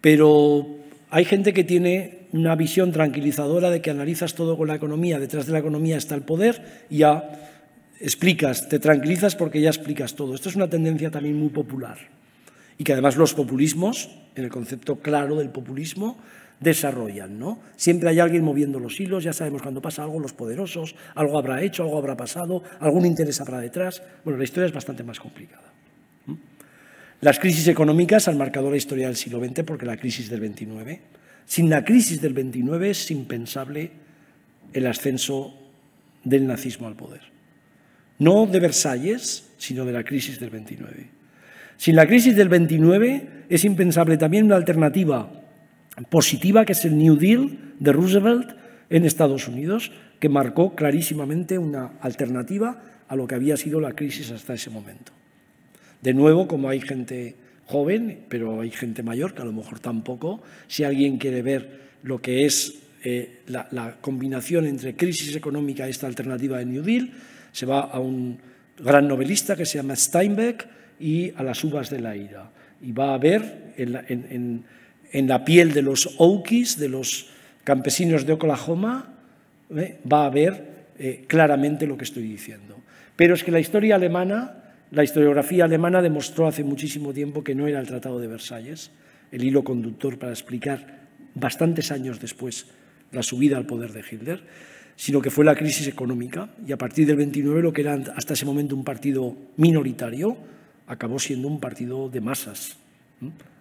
[SPEAKER 3] pero hay gente que tiene una visión tranquilizadora de que analizas todo con la economía, detrás de la economía está el poder y ya explicas, te tranquilizas porque ya explicas todo. Esto es una tendencia también muy popular y que además los populismos, en el concepto claro del populismo, desarrollan. ¿no? Siempre hay alguien moviendo los hilos, ya sabemos cuando pasa algo, los poderosos, algo habrá hecho, algo habrá pasado, algún interés habrá detrás. Bueno, la historia es bastante más complicada. Las crisis económicas han marcado la historia del siglo XX porque la crisis del XXIX. Sin la crisis del XXIX es impensable el ascenso del nazismo al poder. No de Versalles, sino de la crisis del 29. Sin la crisis del 29 es impensable también una alternativa positiva que es el New Deal de Roosevelt en Estados Unidos, que marcó clarísimamente una alternativa a lo que había sido la crisis hasta ese momento. De nuevo, como hay gente joven, pero hay gente mayor que a lo mejor tampoco, si alguien quiere ver lo que es eh, la, combinación entre crisis económica y esta alternativa de New Deal, se va a un gran novelista que se llama Steinbeck y a las uvas de la ira. Y va a ver en la, piel de los Okies, de los campesinos de Oklahoma, eh, va a ver eh, claramente lo que estoy diciendo. Pero es que la historia alemana la historiografía alemana demostró hace muchísimo tiempo que no era el Tratado de Versalles el hilo conductor para explicar bastantes años después la subida al poder de Hitler, sino que fue la crisis económica y a partir del 29 lo que era hasta ese momento un partido minoritario acabó siendo un partido de masas.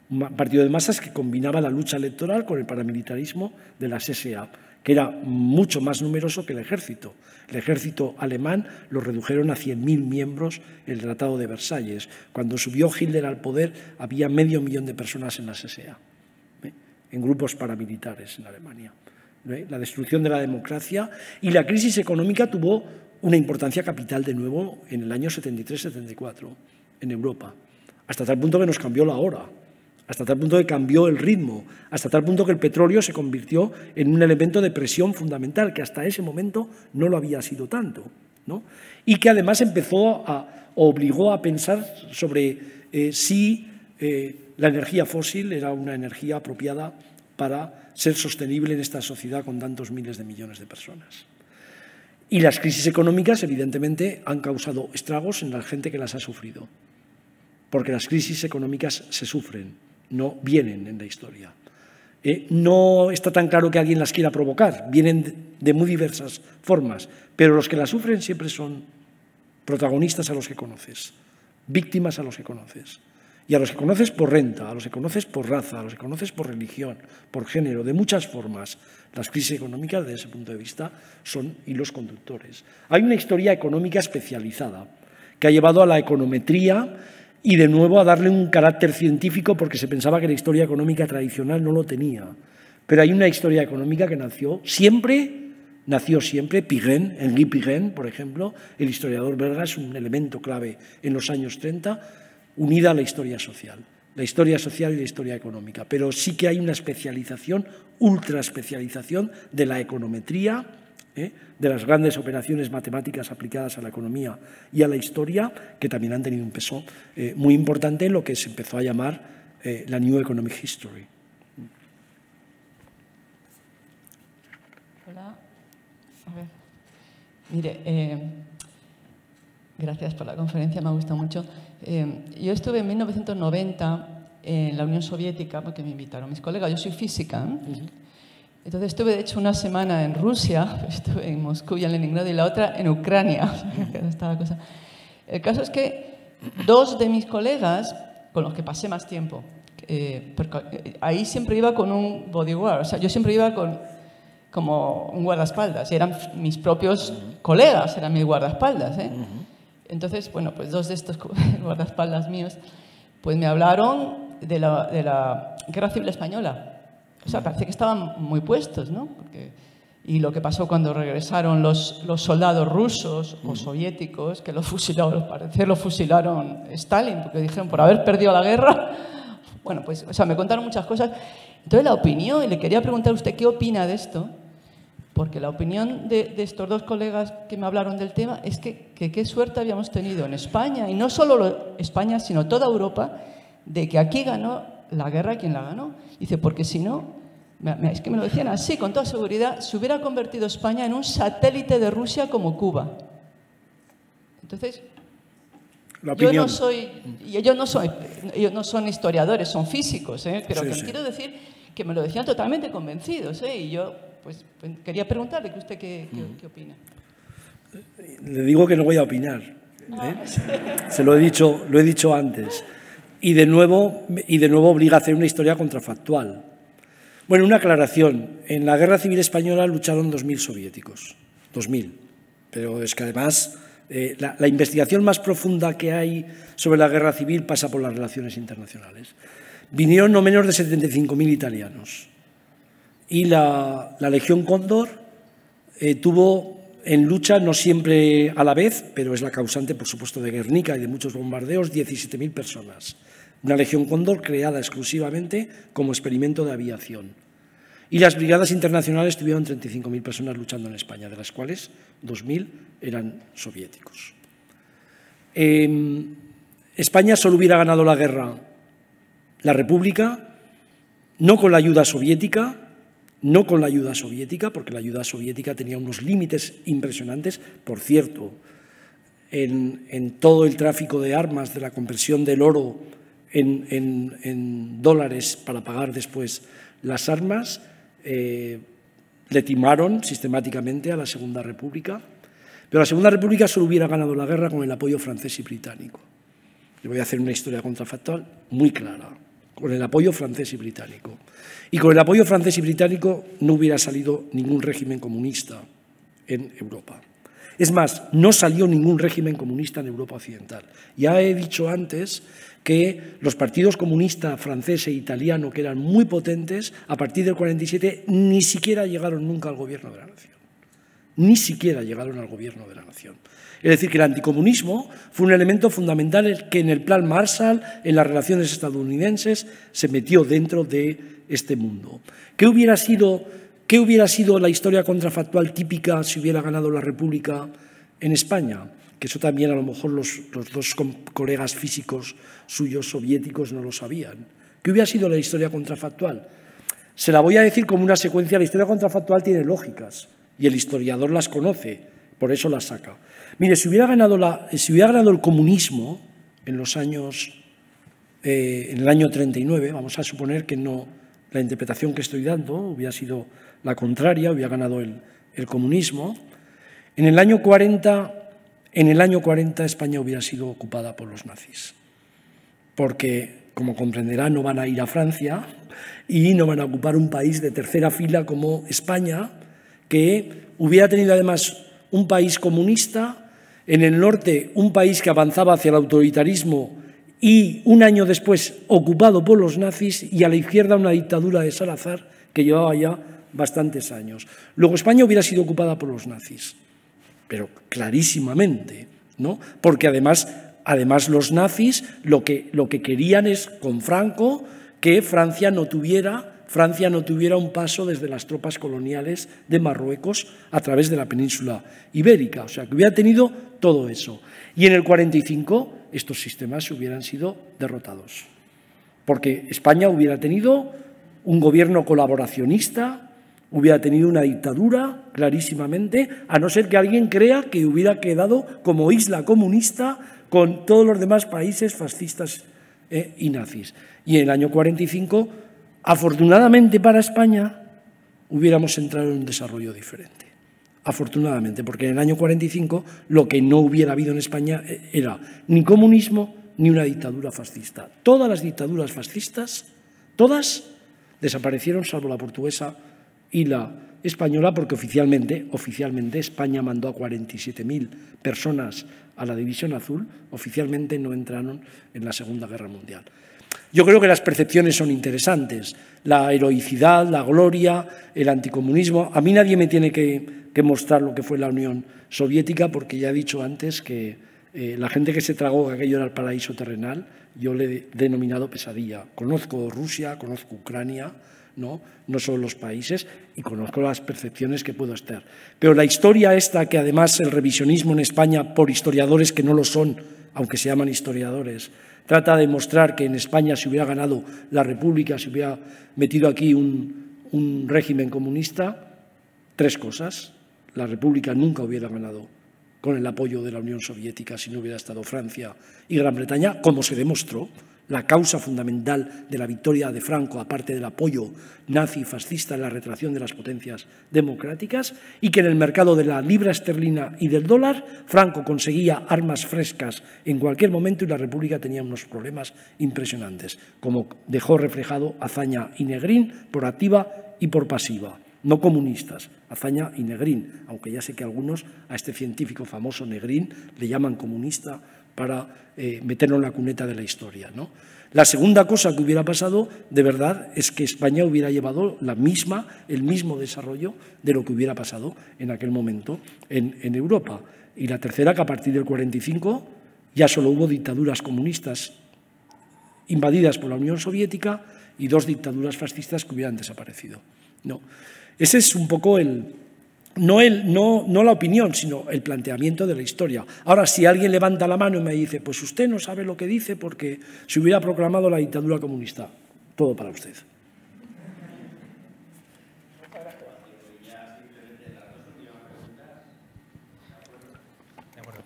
[SPEAKER 3] Un partido de masas que combinaba la lucha electoral con el paramilitarismo de las SA que era mucho más numeroso que el ejército. El ejército alemán lo redujeron a 100.000 miembros el Tratado de Versalles. Cuando subió Hitler al poder había medio millón de personas en la SSA, ¿eh? en grupos paramilitares en Alemania. ¿eh? La destrucción de la democracia y la crisis económica tuvo una importancia capital de nuevo en el año 73-74 en Europa, hasta tal punto que nos cambió la hora hasta tal punto que cambió el ritmo, hasta tal punto que el petróleo se convirtió en un elemento de presión fundamental, que hasta ese momento no lo había sido tanto. Y que además empezó a, obligó a pensar sobre eh, si eh, la energía fósil era una energía apropiada para ser sostenible en esta sociedad con tantos miles de millones de personas. Y las crisis económicas, evidentemente, han causado estragos en la gente que las ha sufrido, porque las crisis económicas se sufren no vienen en la historia. Eh, no está tan claro que alguien las quiera provocar, vienen de muy diversas formas, pero los que las sufren siempre son protagonistas a los que conoces, víctimas a los que conoces. Y a los que conoces por renta, a los que conoces por raza, a los que conoces por religión, por género, de muchas formas. Las crisis económicas, desde ese punto de vista, son hilos conductores. Hay una historia económica especializada que ha llevado a la econometría y de nuevo a darle un carácter científico porque se pensaba que la historia económica tradicional no lo tenía. Pero hay una historia económica que nació siempre, nació siempre, Pigen, Henri por ejemplo, el historiador belga es un elemento clave en los años 30, unida a la historia social, la historia social y la historia económica. Pero sí que hay una especialización, ultra especialización de la econometría, ¿eh? de las grandes operaciones matemáticas aplicadas a la economía y a la historia, que también han tenido un peso eh, muy importante en lo que se empezó a llamar eh, la New Economic History.
[SPEAKER 4] Hola. Mire, gracias por la conferencia, me ha gustado mucho. yo estuve en 1990 en la Unión Soviética porque me invitaron mis colegas, yo soy física. Entonces estuve, de hecho, una semana en Rusia, estuve en Moscú y en Leningrado, y la otra en Ucrania. El caso es que dos de mis colegas, con los que pasé más tiempo, eh, eh ahí siempre iba con un bodyguard, o sea, yo siempre iba con como un guardaespaldas, eran mis propios colegas, eran mis guardaespaldas. ¿eh? Entonces, bueno, pues dos de estos guardaespaldas míos, pues me hablaron de la Guerra Civil Española o sea, parece que estaban muy puestos, ¿no? y lo que pasó cuando regresaron los, los soldados rusos o mm. soviéticos, que los fusilaron, parece lo fusilaron Stalin, porque dijeron por haber perdido la guerra. Bueno, pues, o sea, me contaron muchas cosas. Entonces, la opinión, y le quería preguntar a usted qué opina de esto, porque la opinión de, estos dos colegas que me hablaron del tema es que, que qué suerte habíamos tenido en España, y no solo España, sino toda Europa, de que aquí ganó la guerra quien la ganó. Dice, porque si no, es que me lo decían así, con toda seguridad, se hubiera convertido España en un satélite de Rusia como Cuba. Entonces, yo no soy, ellos no soy, ellos no son historiadores, son
[SPEAKER 3] físicos, ¿eh? pero quiero
[SPEAKER 4] decir que me lo decían totalmente convencidos, ¿eh? y yo pues, pues, quería preguntarle que usted mm. qué, opina.
[SPEAKER 3] Le digo que no voy a opinar. ¿eh? Ah. Se lo he dicho, lo he dicho antes y de nuevo, obliga a hacer una historia contrafactual. Bueno, una aclaración. En la Guerra Civil Española lucharon 2.000 soviéticos. 2.000. Pero es que además eh, la, investigación más profunda que hay sobre la guerra civil pasa por las relaciones internacionales. Vinieron no menos de 75.000 italianos. Y la, Legión Cóndor eh, tuvo en lucha, no siempre a la vez, pero es la causante, por supuesto, de Guernica y de muchos bombardeos, 17.000 personas una Legión Cóndor creada exclusivamente como experimento de aviación. Y las brigadas internacionales tuvieron 35.000 personas luchando en España, de las cuales 2.000 eran soviéticos. Em, España solo hubiera ganado la guerra la República, no con la ayuda soviética, no con la ayuda soviética, porque la ayuda soviética tenía unos límites impresionantes, por cierto, en, en todo el tráfico de armas, de la conversión del oro en, dólares para pagar después las armas, eh, le timaron sistemáticamente a la Segunda República, pero la Segunda República solo hubiera ganado la guerra con el apoyo francés y británico. Le voy a hacer una historia contrafactual muy clara, con el apoyo francés y británico. Y con el apoyo francés y británico no hubiera salido ningún régimen comunista en Europa. Es más, no salió ningún régimen comunista en Europa Occidental. Ya he dicho antes que los partidos comunista francés e italiano, que eran muy potentes, a partir del 47 ni siquiera llegaron nunca al gobierno de la nación. Ni siquiera llegaron al gobierno de la nación. Es decir, que el anticomunismo fue un elemento fundamental que en el plan Marshall, en las relaciones estadounidenses, se metió dentro de este mundo. ¿Qué hubiera sido, qué hubiera sido la historia contrafactual típica si hubiera ganado la República en España? que eso también a lo mejor los, dos colegas físicos suyos soviéticos no lo sabían. ¿Qué hubiera sido la historia contrafactual? Se la voy a decir como una secuencia. La historia contrafactual tiene lógicas y el historiador las conoce, por eso las saca. Mire, si hubiera ganado, la, si hubiera ganado el comunismo en los años, eh, en el año 39, vamos a suponer que no, la interpretación que estoy dando hubiera sido la contraria, hubiera ganado el, el comunismo. En el año 40 en el año 40 España hubiera sido ocupada por los nazis, porque, como comprenderán, no van a ir a Francia y no van a ocupar un país de tercera fila como España, que hubiera tenido además un país comunista, en el norte un país que avanzaba hacia el autoritarismo y un año después ocupado por los nazis y a la izquierda una dictadura de Salazar que llevaba ya bastantes años. Luego España hubiera sido ocupada por los nazis pero clarísimamente, ¿no? Porque además, además los nazis lo que, lo que querían es, con Franco, que Francia no tuviera Francia no tuviera un paso desde las tropas coloniales de Marruecos a través de la península ibérica. O sea, que hubiera tenido todo eso. Y en el 45 estos sistemas hubieran sido derrotados. Porque España hubiera tenido un gobierno colaboracionista Hubiera tenido una dictadura, clarísimamente, a no ser que alguien crea que hubiera quedado como isla comunista con todos los demás países fascistas eh, y nazis. Y en el año 45, afortunadamente para España, hubiéramos entrado en un desarrollo diferente. Afortunadamente, porque en el año 45 lo que no hubiera habido en España eh, era ni comunismo ni una dictadura fascista. Todas las dictaduras fascistas, todas, desaparecieron salvo la portuguesa y la española, porque oficialmente, oficialmente España mandó a 47.000 personas a la División Azul, oficialmente no entraron en la Segunda Guerra Mundial. Yo creo que las percepciones son interesantes, la heroicidad, la gloria, el anticomunismo. A mí nadie me tiene que, mostrar lo que fue la Unión Soviética, porque ya he dicho antes que eh, la gente que se tragó que aquello era el paraíso terrenal, yo le he denominado pesadilla. Conozco Rusia, conozco Ucrania, ¿no? no solo los países, y conozco las percepciones que puedo estar. Pero la historia esta, que además el revisionismo en España, por historiadores que no lo son, aunque se llaman historiadores, trata de mostrar que en España se hubiera ganado la República, se hubiera metido aquí un régimen comunista, tres cosas. La República nunca hubiera ganado con el apoyo de la Unión Soviética si no hubiera estado Francia y Gran Bretaña, como se demostró la causa fundamental de la victoria de Franco, aparte del apoyo nazi fascista en la retracción de las potencias democráticas, y que en el mercado de la libra esterlina y del dólar, Franco conseguía armas frescas en cualquier momento y la República tenía unos problemas impresionantes, como dejó reflejado Azaña y Negrín por activa y por pasiva no comunistas, Azaña y Negrín, aunque ya sé que algunos a este científico famoso Negrín le llaman comunista para eh, meternos en la cuneta de la historia. ¿no? La segunda cosa que hubiera pasado, de verdad, es que España hubiera llevado la misma, el mismo desarrollo de lo que hubiera pasado en aquel momento en, Europa. Y la tercera, que a partir del 45 ya solo hubo dictaduras comunistas invadidas por la Unión Soviética y dos dictaduras fascistas que hubieran desaparecido. No. Ese es un poco el, no, el, no, no, la opinión, sino el planteamiento de la historia. Ahora, si alguien levanta la mano y me dice, pues usted no sabe lo que dice porque se hubiera proclamado la dictadura comunista, todo para usted.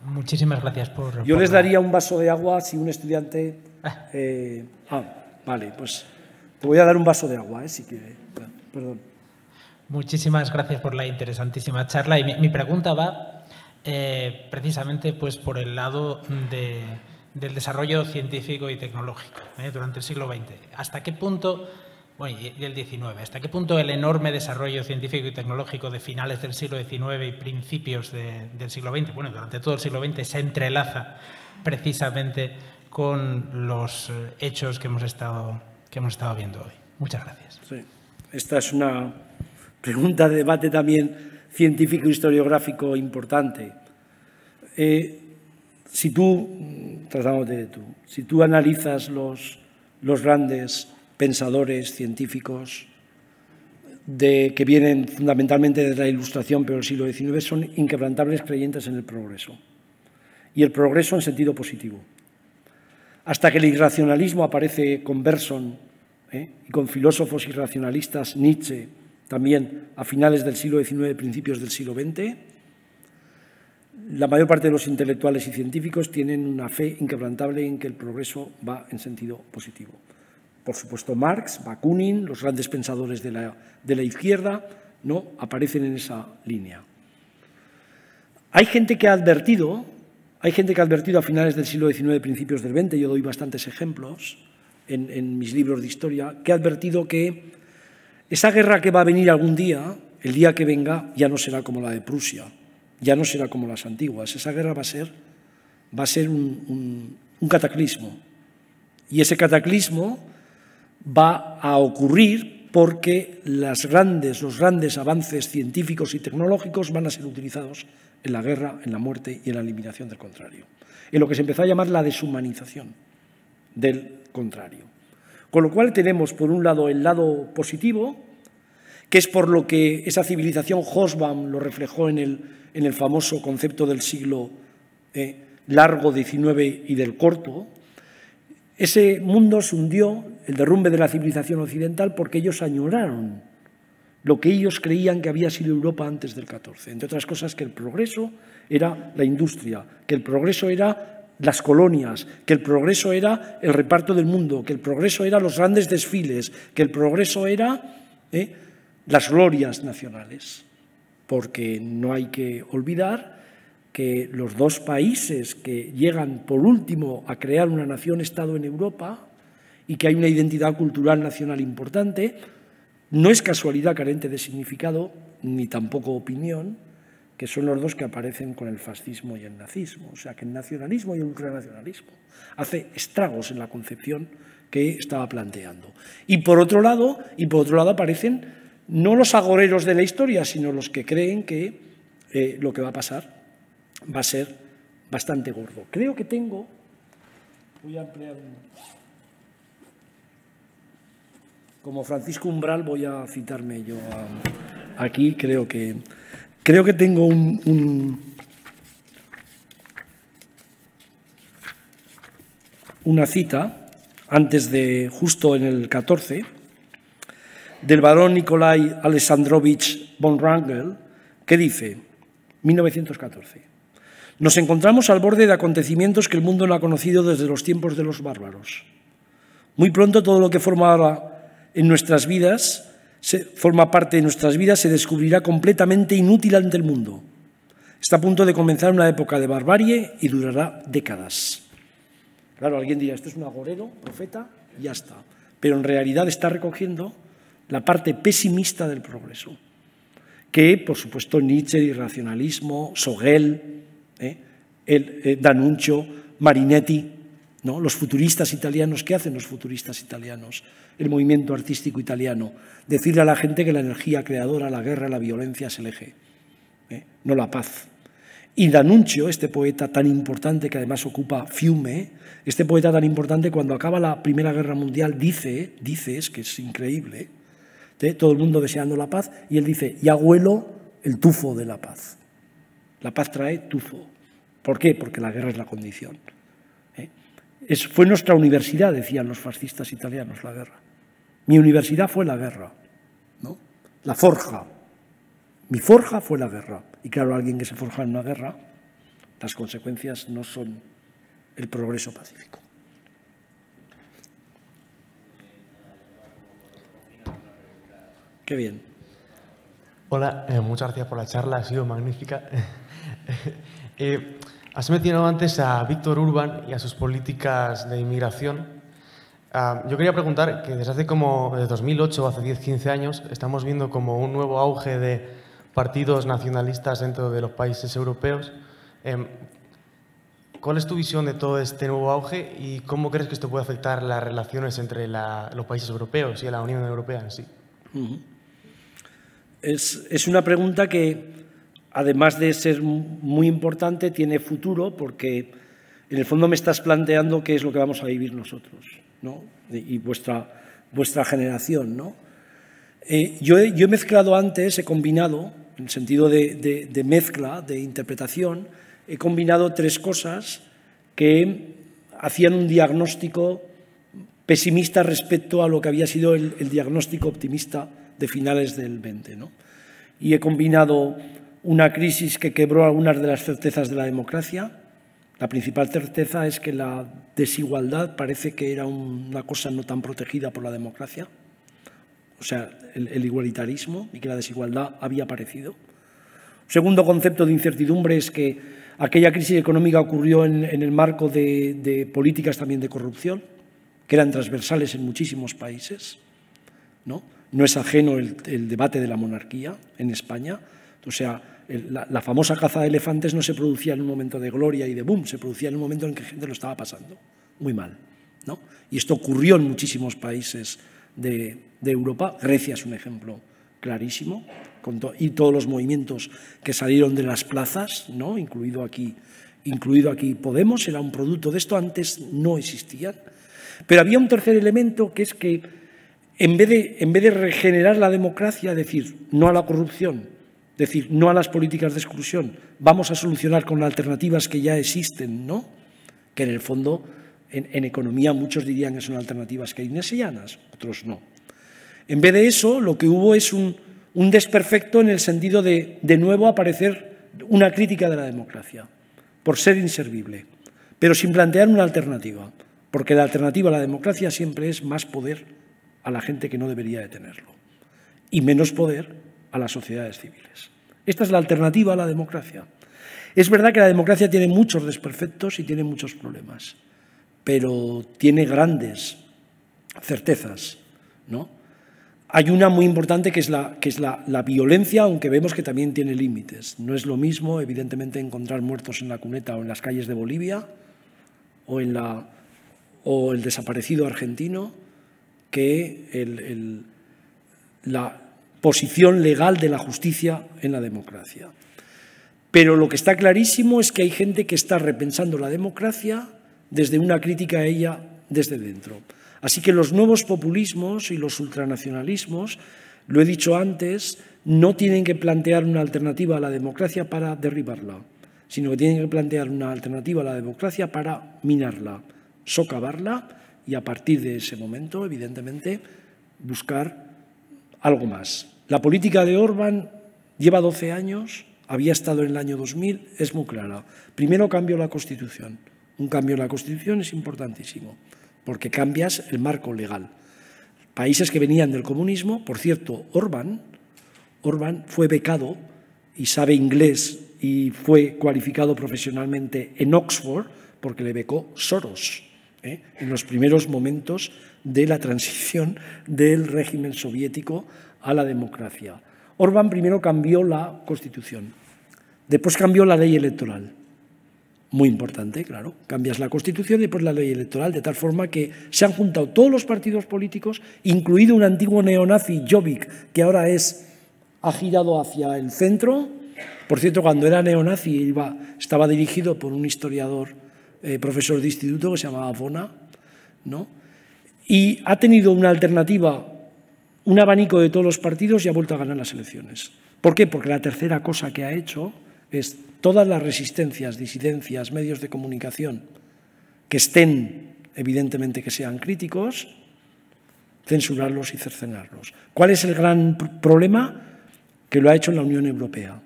[SPEAKER 3] Muchísimas gracias por... Yo les daría un vaso de agua si un estudiante... Ah. Eh, ah, vale, pues te voy a dar un vaso de agua, eh, si quiere. Perdón. Muchísimas gracias por la interesantísima charla. Y mi, pregunta va eh, precisamente pues, por el lado del desarrollo científico y tecnológico eh, durante el siglo XX. ¿Hasta qué punto, el hasta qué punto el enorme desarrollo científico y tecnológico de finales
[SPEAKER 1] del siglo XIX y principios del siglo XX, bueno, durante todo el siglo XX, se entrelaza precisamente con los eh, hechos que hemos estado, que hemos estado
[SPEAKER 3] viendo hoy? Muchas gracias. Esta es una pregunta de debate también científico-historiográfico importante. Eh, si tú, tratándote de tú, si tú analizas los, los grandes pensadores científicos de, que vienen fundamentalmente de la Ilustración, pero del siglo XIX, son inquebrantables creyentes en el progreso. Y el progreso en sentido positivo. Hasta que el irracionalismo aparece con Berson eh, y con filósofos irracionalistas, Nietzsche, también a finales del siglo XIX, principios del siglo XX. La mayor parte de los intelectuales y científicos tienen una fe inquebrantable en que el progreso va en sentido positivo. Por supuesto, Marx, Bakunin, los grandes pensadores de la, izquierda, no aparecen en esa línea. Hay gente que ha advertido, hay gente que ha advertido a finales del siglo XIX, principios del XX, yo doy bastantes ejemplos en mis libros de historia, que ha advertido que esa guerra que va a venir algún día, el día que venga, ya no será como la de Prusia, ya no será como las antiguas. Esa guerra va a ser, un, un cataclismo. Y ese cataclismo va a ocurrir porque las grandes, los grandes avances científicos y tecnológicos van a ser utilizados en la guerra, en la muerte y en la eliminación del contrario. En lo que se empezó a llamar la deshumanización del contrario. Con lo cual tenemos, por un lado, el lado positivo, que es por lo que esa civilización Hosbaum lo reflejó en el, en el famoso concepto del siglo eh, largo XIX y del corto. Ese mundo se hundió, el derrumbe de la civilización occidental, porque ellos añoraron lo que ellos creían que había sido Europa antes del XIV. Entre otras cosas, que el progreso era la industria, que el progreso era las colonias, que el progreso era el reparto del mundo, que el progreso era los grandes desfiles, que el progreso era ¿eh? las glorias nacionales. Porque no hay que olvidar que los dos países que llegan por último a crear una nación-estado en Europa y que hay una identidad cultural nacional importante, no es casualidad carente de significado, ni tampoco opinión, que son los dos que aparecen con el fascismo y el nazismo. O sea, que el nacionalismo y el ultranacionalismo hace estragos en la concepción que estaba planteando. Y por otro lado, y por otro lado aparecen no los agoreros de la historia, sino los que creen que eh, lo que va a pasar va a ser bastante gordo. Creo que tengo... Voy a ampliar... Como Francisco Umbral voy a citarme yo aquí, creo que... Creo que tengo un, una cita antes de justo en el 14 del barón Nikolai Alexandrovich von Rangel, que dice 1914 nos encontramos al borde de acontecimientos que el mundo no ha conocido desde los tiempos de los bárbaros. Muy pronto todo lo que formaba en nuestras vidas se, forma parte de nuestras vidas se descubrirá completamente inútil ante el mundo. Está a punto de comenzar una época de barbarie y durará décadas. Claro, alguien dirá, esto es un agorero, profeta, y ya está. Pero en realidad está recogiendo la parte pesimista del progreso, que por supuesto Nietzsche, irracionalismo, Sogel, ¿eh? el, eh, Danuncio, Marinetti, los futuristas italianos, ¿qué hacen los futuristas italianos? El movimiento artístico italiano. Decirle a la gente que la energía creadora, la guerra, la violencia es el eje, ¿eh? no la paz. Y D'Annunzio, este poeta tan importante que además ocupa Fiume, este poeta tan importante cuando acaba la Primera Guerra Mundial dice, dice, es que es increíble, ¿eh? todo el mundo deseando la paz, y él dice, y abuelo el tufo de la paz. La paz trae tufo. ¿Por qué? Porque la guerra es la condición fue nuestra universidad, decían los fascistas italianos, la guerra. Mi universidad fue la guerra, ¿no? la forja. Mi forja fue la guerra. Y claro, alguien que se forja en una guerra, las consecuencias no son el progreso pacífico. Qué bien.
[SPEAKER 4] Hola, eh, muchas gracias por la
[SPEAKER 3] charla, ha sido magnífica. Eh, Has mencionado antes a Víctor Urban y a sus políticas de inmigración. Ah, yo quería preguntar que desde hace como desde 2008, hace 10-15 años, estamos viendo como un nuevo auge de partidos nacionalistas dentro de los países europeos. Em, ¿Cuál es tu visión de
[SPEAKER 4] todo este nuevo auge y cómo crees que esto puede afectar las relaciones entre los países europeos y la Unión Europea en sí?
[SPEAKER 3] es, es, una pregunta que, además de ser muy importante, tiene futuro porque en el fondo me estás planteando qué es lo que vamos a vivir nosotros ¿no? y vuestra, vuestra generación. ¿no? Eh, yo, he, mezclado antes, he combinado, en el sentido de, mezcla, de interpretación, he combinado tres cosas que hacían un diagnóstico pesimista respecto a lo que había sido el, el diagnóstico optimista de finales del 20. ¿no? Y he combinado una crisis que quebró algunas de las certezas de la democracia. La principal certeza es que la desigualdad parece que era una cosa no tan protegida por la democracia, o sea, el, igualitarismo y que la desigualdad había aparecido. segundo concepto de incertidumbre es que aquella crisis económica ocurrió en, el marco de, políticas también de corrupción, que eran transversales en muchísimos países. No, no es ajeno el, el debate de la monarquía en España o sea, la, famosa caza de elefantes no se producía en un momento de gloria y de boom, se producía en un momento en que gente lo estaba pasando muy mal. ¿no? Y esto ocurrió en muchísimos países de, Europa. Grecia es un ejemplo clarísimo, y todos los movimientos que salieron de las plazas, ¿no? incluido, aquí, incluido aquí Podemos, era un producto de esto, antes no existían. Pero había un tercer elemento que es que en vez de, en vez de regenerar la democracia, decir no a la corrupción, decir no a las políticas de exclusión, vamos a solucionar con alternativas que ya existen, ¿no? Que en el fondo, en, economía, muchos dirían que son alternativas que keynesianas, otros no. En vez de eso, lo que hubo es un, un desperfecto en el sentido de, de nuevo, aparecer una crítica de la democracia, por ser inservible, pero sin plantear una alternativa, porque la alternativa a la democracia siempre es más poder a la gente que no debería de tenerlo, y menos poder a las sociedades civiles. Esta es la alternativa a la democracia. Es verdad que la democracia tiene muchos desperfectos y tiene muchos problemas, pero tiene grandes certezas, ¿no? Hay una muy importante que es, la, que es la, violencia, aunque vemos que también tiene límites. No es lo mismo, evidentemente, encontrar muertos en la cuneta o en las calles de Bolivia o, en la, o el desaparecido argentino que el, la, posición legal de la justicia en la democracia. Pero lo que está clarísimo es que hay gente que está repensando la democracia desde una crítica a ella desde dentro. Así que los nuevos populismos y los ultranacionalismos, lo he dicho antes, no tienen que plantear una alternativa a la democracia para derribarla, sino que tienen que plantear una alternativa a la democracia para minarla, socavarla y a partir de ese momento, evidentemente, buscar algo más, la política de Orban lleva 12 años, había estado en el año 2000, es muy clara. Primero cambio la Constitución. Un cambio en la Constitución es importantísimo, porque cambias el marco legal. Países que venían del comunismo, por cierto, Orban, Orban fue becado y sabe inglés y fue cualificado profesionalmente en Oxford porque le becó Soros ¿eh? en los primeros momentos de la transición del régimen soviético a la democracia. Orbán primero cambió la constitución, después cambió la ley electoral. Muy importante, claro. Cambias la constitución y después la ley electoral, de tal forma que se han juntado todos los partidos políticos, incluido un antiguo neonazi, Jobbik, que ahora es, ha girado hacia el centro. Por cierto, cuando era neonazi estaba dirigido por un historiador, eh, profesor de instituto, que se llamaba Bona, ¿no? y ha tenido una alternativa un abanico de todos los partidos y ha vuelto a ganar las elecciones. ¿Por qué? Porque la tercera cosa que ha hecho es todas las resistencias, disidencias, medios de comunicación que estén, evidentemente que sean críticos, censurarlos y cercenarlos. ¿Cuál es el gran problema? Que lo ha hecho la Unión Europea.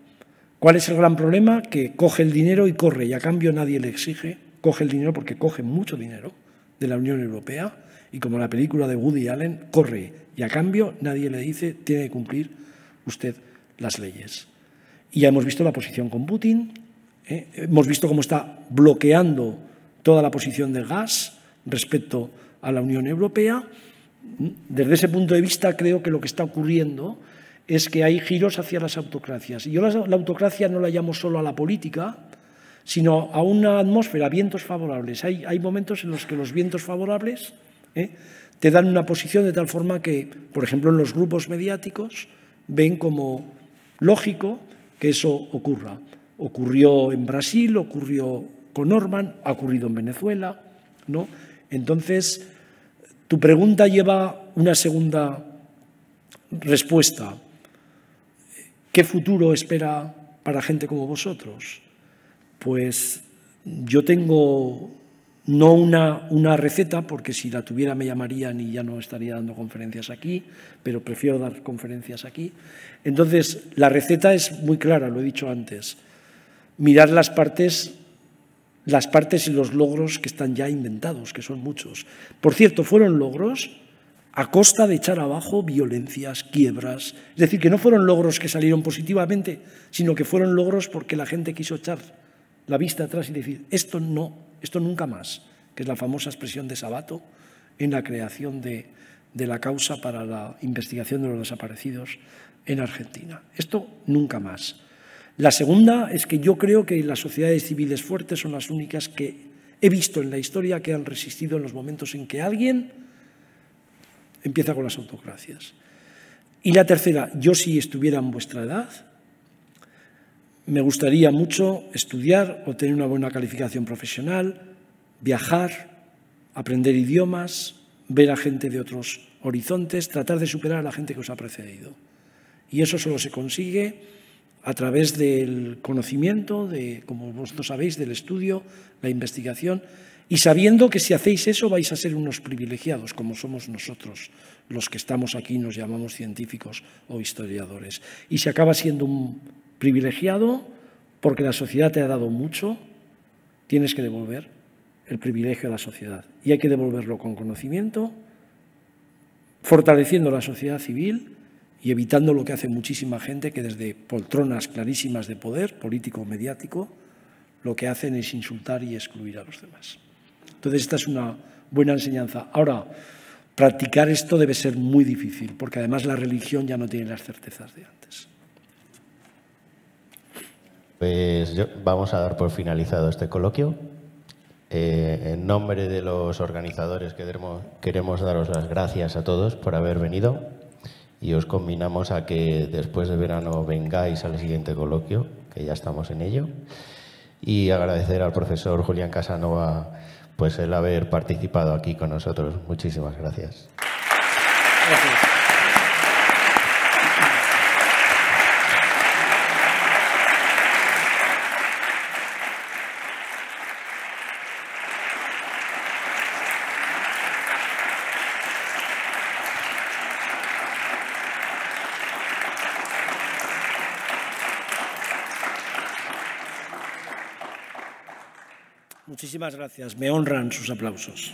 [SPEAKER 3] ¿Cuál es el gran problema? Que coge el dinero y corre, y a cambio nadie le exige, coge el dinero porque coge mucho dinero de la Unión Europea, y como la película de Woody Allen, corre y a cambio nadie le dice tiene que cumplir usted las leyes. Y ya hemos visto la posición con Putin, ¿eh? hemos visto cómo está bloqueando toda la posición del gas respecto a la Unión Europea. Desde ese punto de vista creo que lo que está ocurriendo es que hay giros hacia las autocracias. Y yo la, autocracia no la llamo solo a la política, sino a una atmósfera, vientos favorables. Hay, hay momentos en los que los vientos favorables ¿eh? te dan una posición de tal forma que, por ejemplo, en los grupos mediáticos ven como lógico que eso ocurra. Ocurrió en Brasil, ocurrió con Norman, ha ocurrido en Venezuela, ¿no? Entonces, tu pregunta lleva una segunda respuesta. ¿Qué futuro espera para gente como vosotros? Pues yo tengo no una, una, receta, porque si la tuviera me llamarían y ya no estaría dando conferencias aquí, pero prefiero dar conferencias aquí. Entonces, la receta es muy clara, lo he dicho antes. Mirar las partes, las partes y los logros que están ya inventados, que son muchos. Por cierto, fueron logros a costa de echar abajo violencias, quiebras. Es decir, que no fueron logros que salieron positivamente, sino que fueron logros porque la gente quiso echar la vista atrás y decir, esto no esto nunca más, que es la famosa expresión de Sabato en la creación de, la causa para la investigación de los desaparecidos en Argentina. Esto nunca más. La segunda es que yo creo que las sociedades civiles fuertes son las únicas que he visto en la historia que han resistido en los momentos en que alguien empieza con las autocracias. Y la tercera, yo si estuviera en vuestra edad, me gustaría mucho estudiar o tener una buena calificación profesional, viajar, aprender idiomas, ver a gente de otros horizontes, tratar de superar a la gente que os ha precedido. Y eso solo se consigue a través del conocimiento, de, como vosotros sabéis, del estudio, la investigación, y sabiendo que si hacéis eso vais a ser unos privilegiados, como somos nosotros, los que estamos aquí, nos llamamos científicos o historiadores. Y se acaba siendo un Privilegiado porque la sociedad te ha dado mucho, tienes que devolver el privilegio a la sociedad. Y hay que devolverlo con conocimiento, fortaleciendo la sociedad civil y evitando lo que hace muchísima gente que desde poltronas clarísimas de poder político o mediático lo que hacen es insultar y excluir a los demás. Entonces esta es una buena enseñanza. Ahora, practicar esto debe ser muy difícil porque además la religión ya no tiene las certezas de antes.
[SPEAKER 1] Pues vamos a dar por finalizado este coloquio. Eh, en nombre de los organizadores queremos, daros las gracias a todos por haber venido y os combinamos a que después de verano vengáis al siguiente coloquio, que ya estamos en ello, y agradecer al profesor Julián Casanova pues el haber participado aquí con nosotros. Muchísimas gracias.
[SPEAKER 3] Muchísimas gracias. Me honran sus aplausos.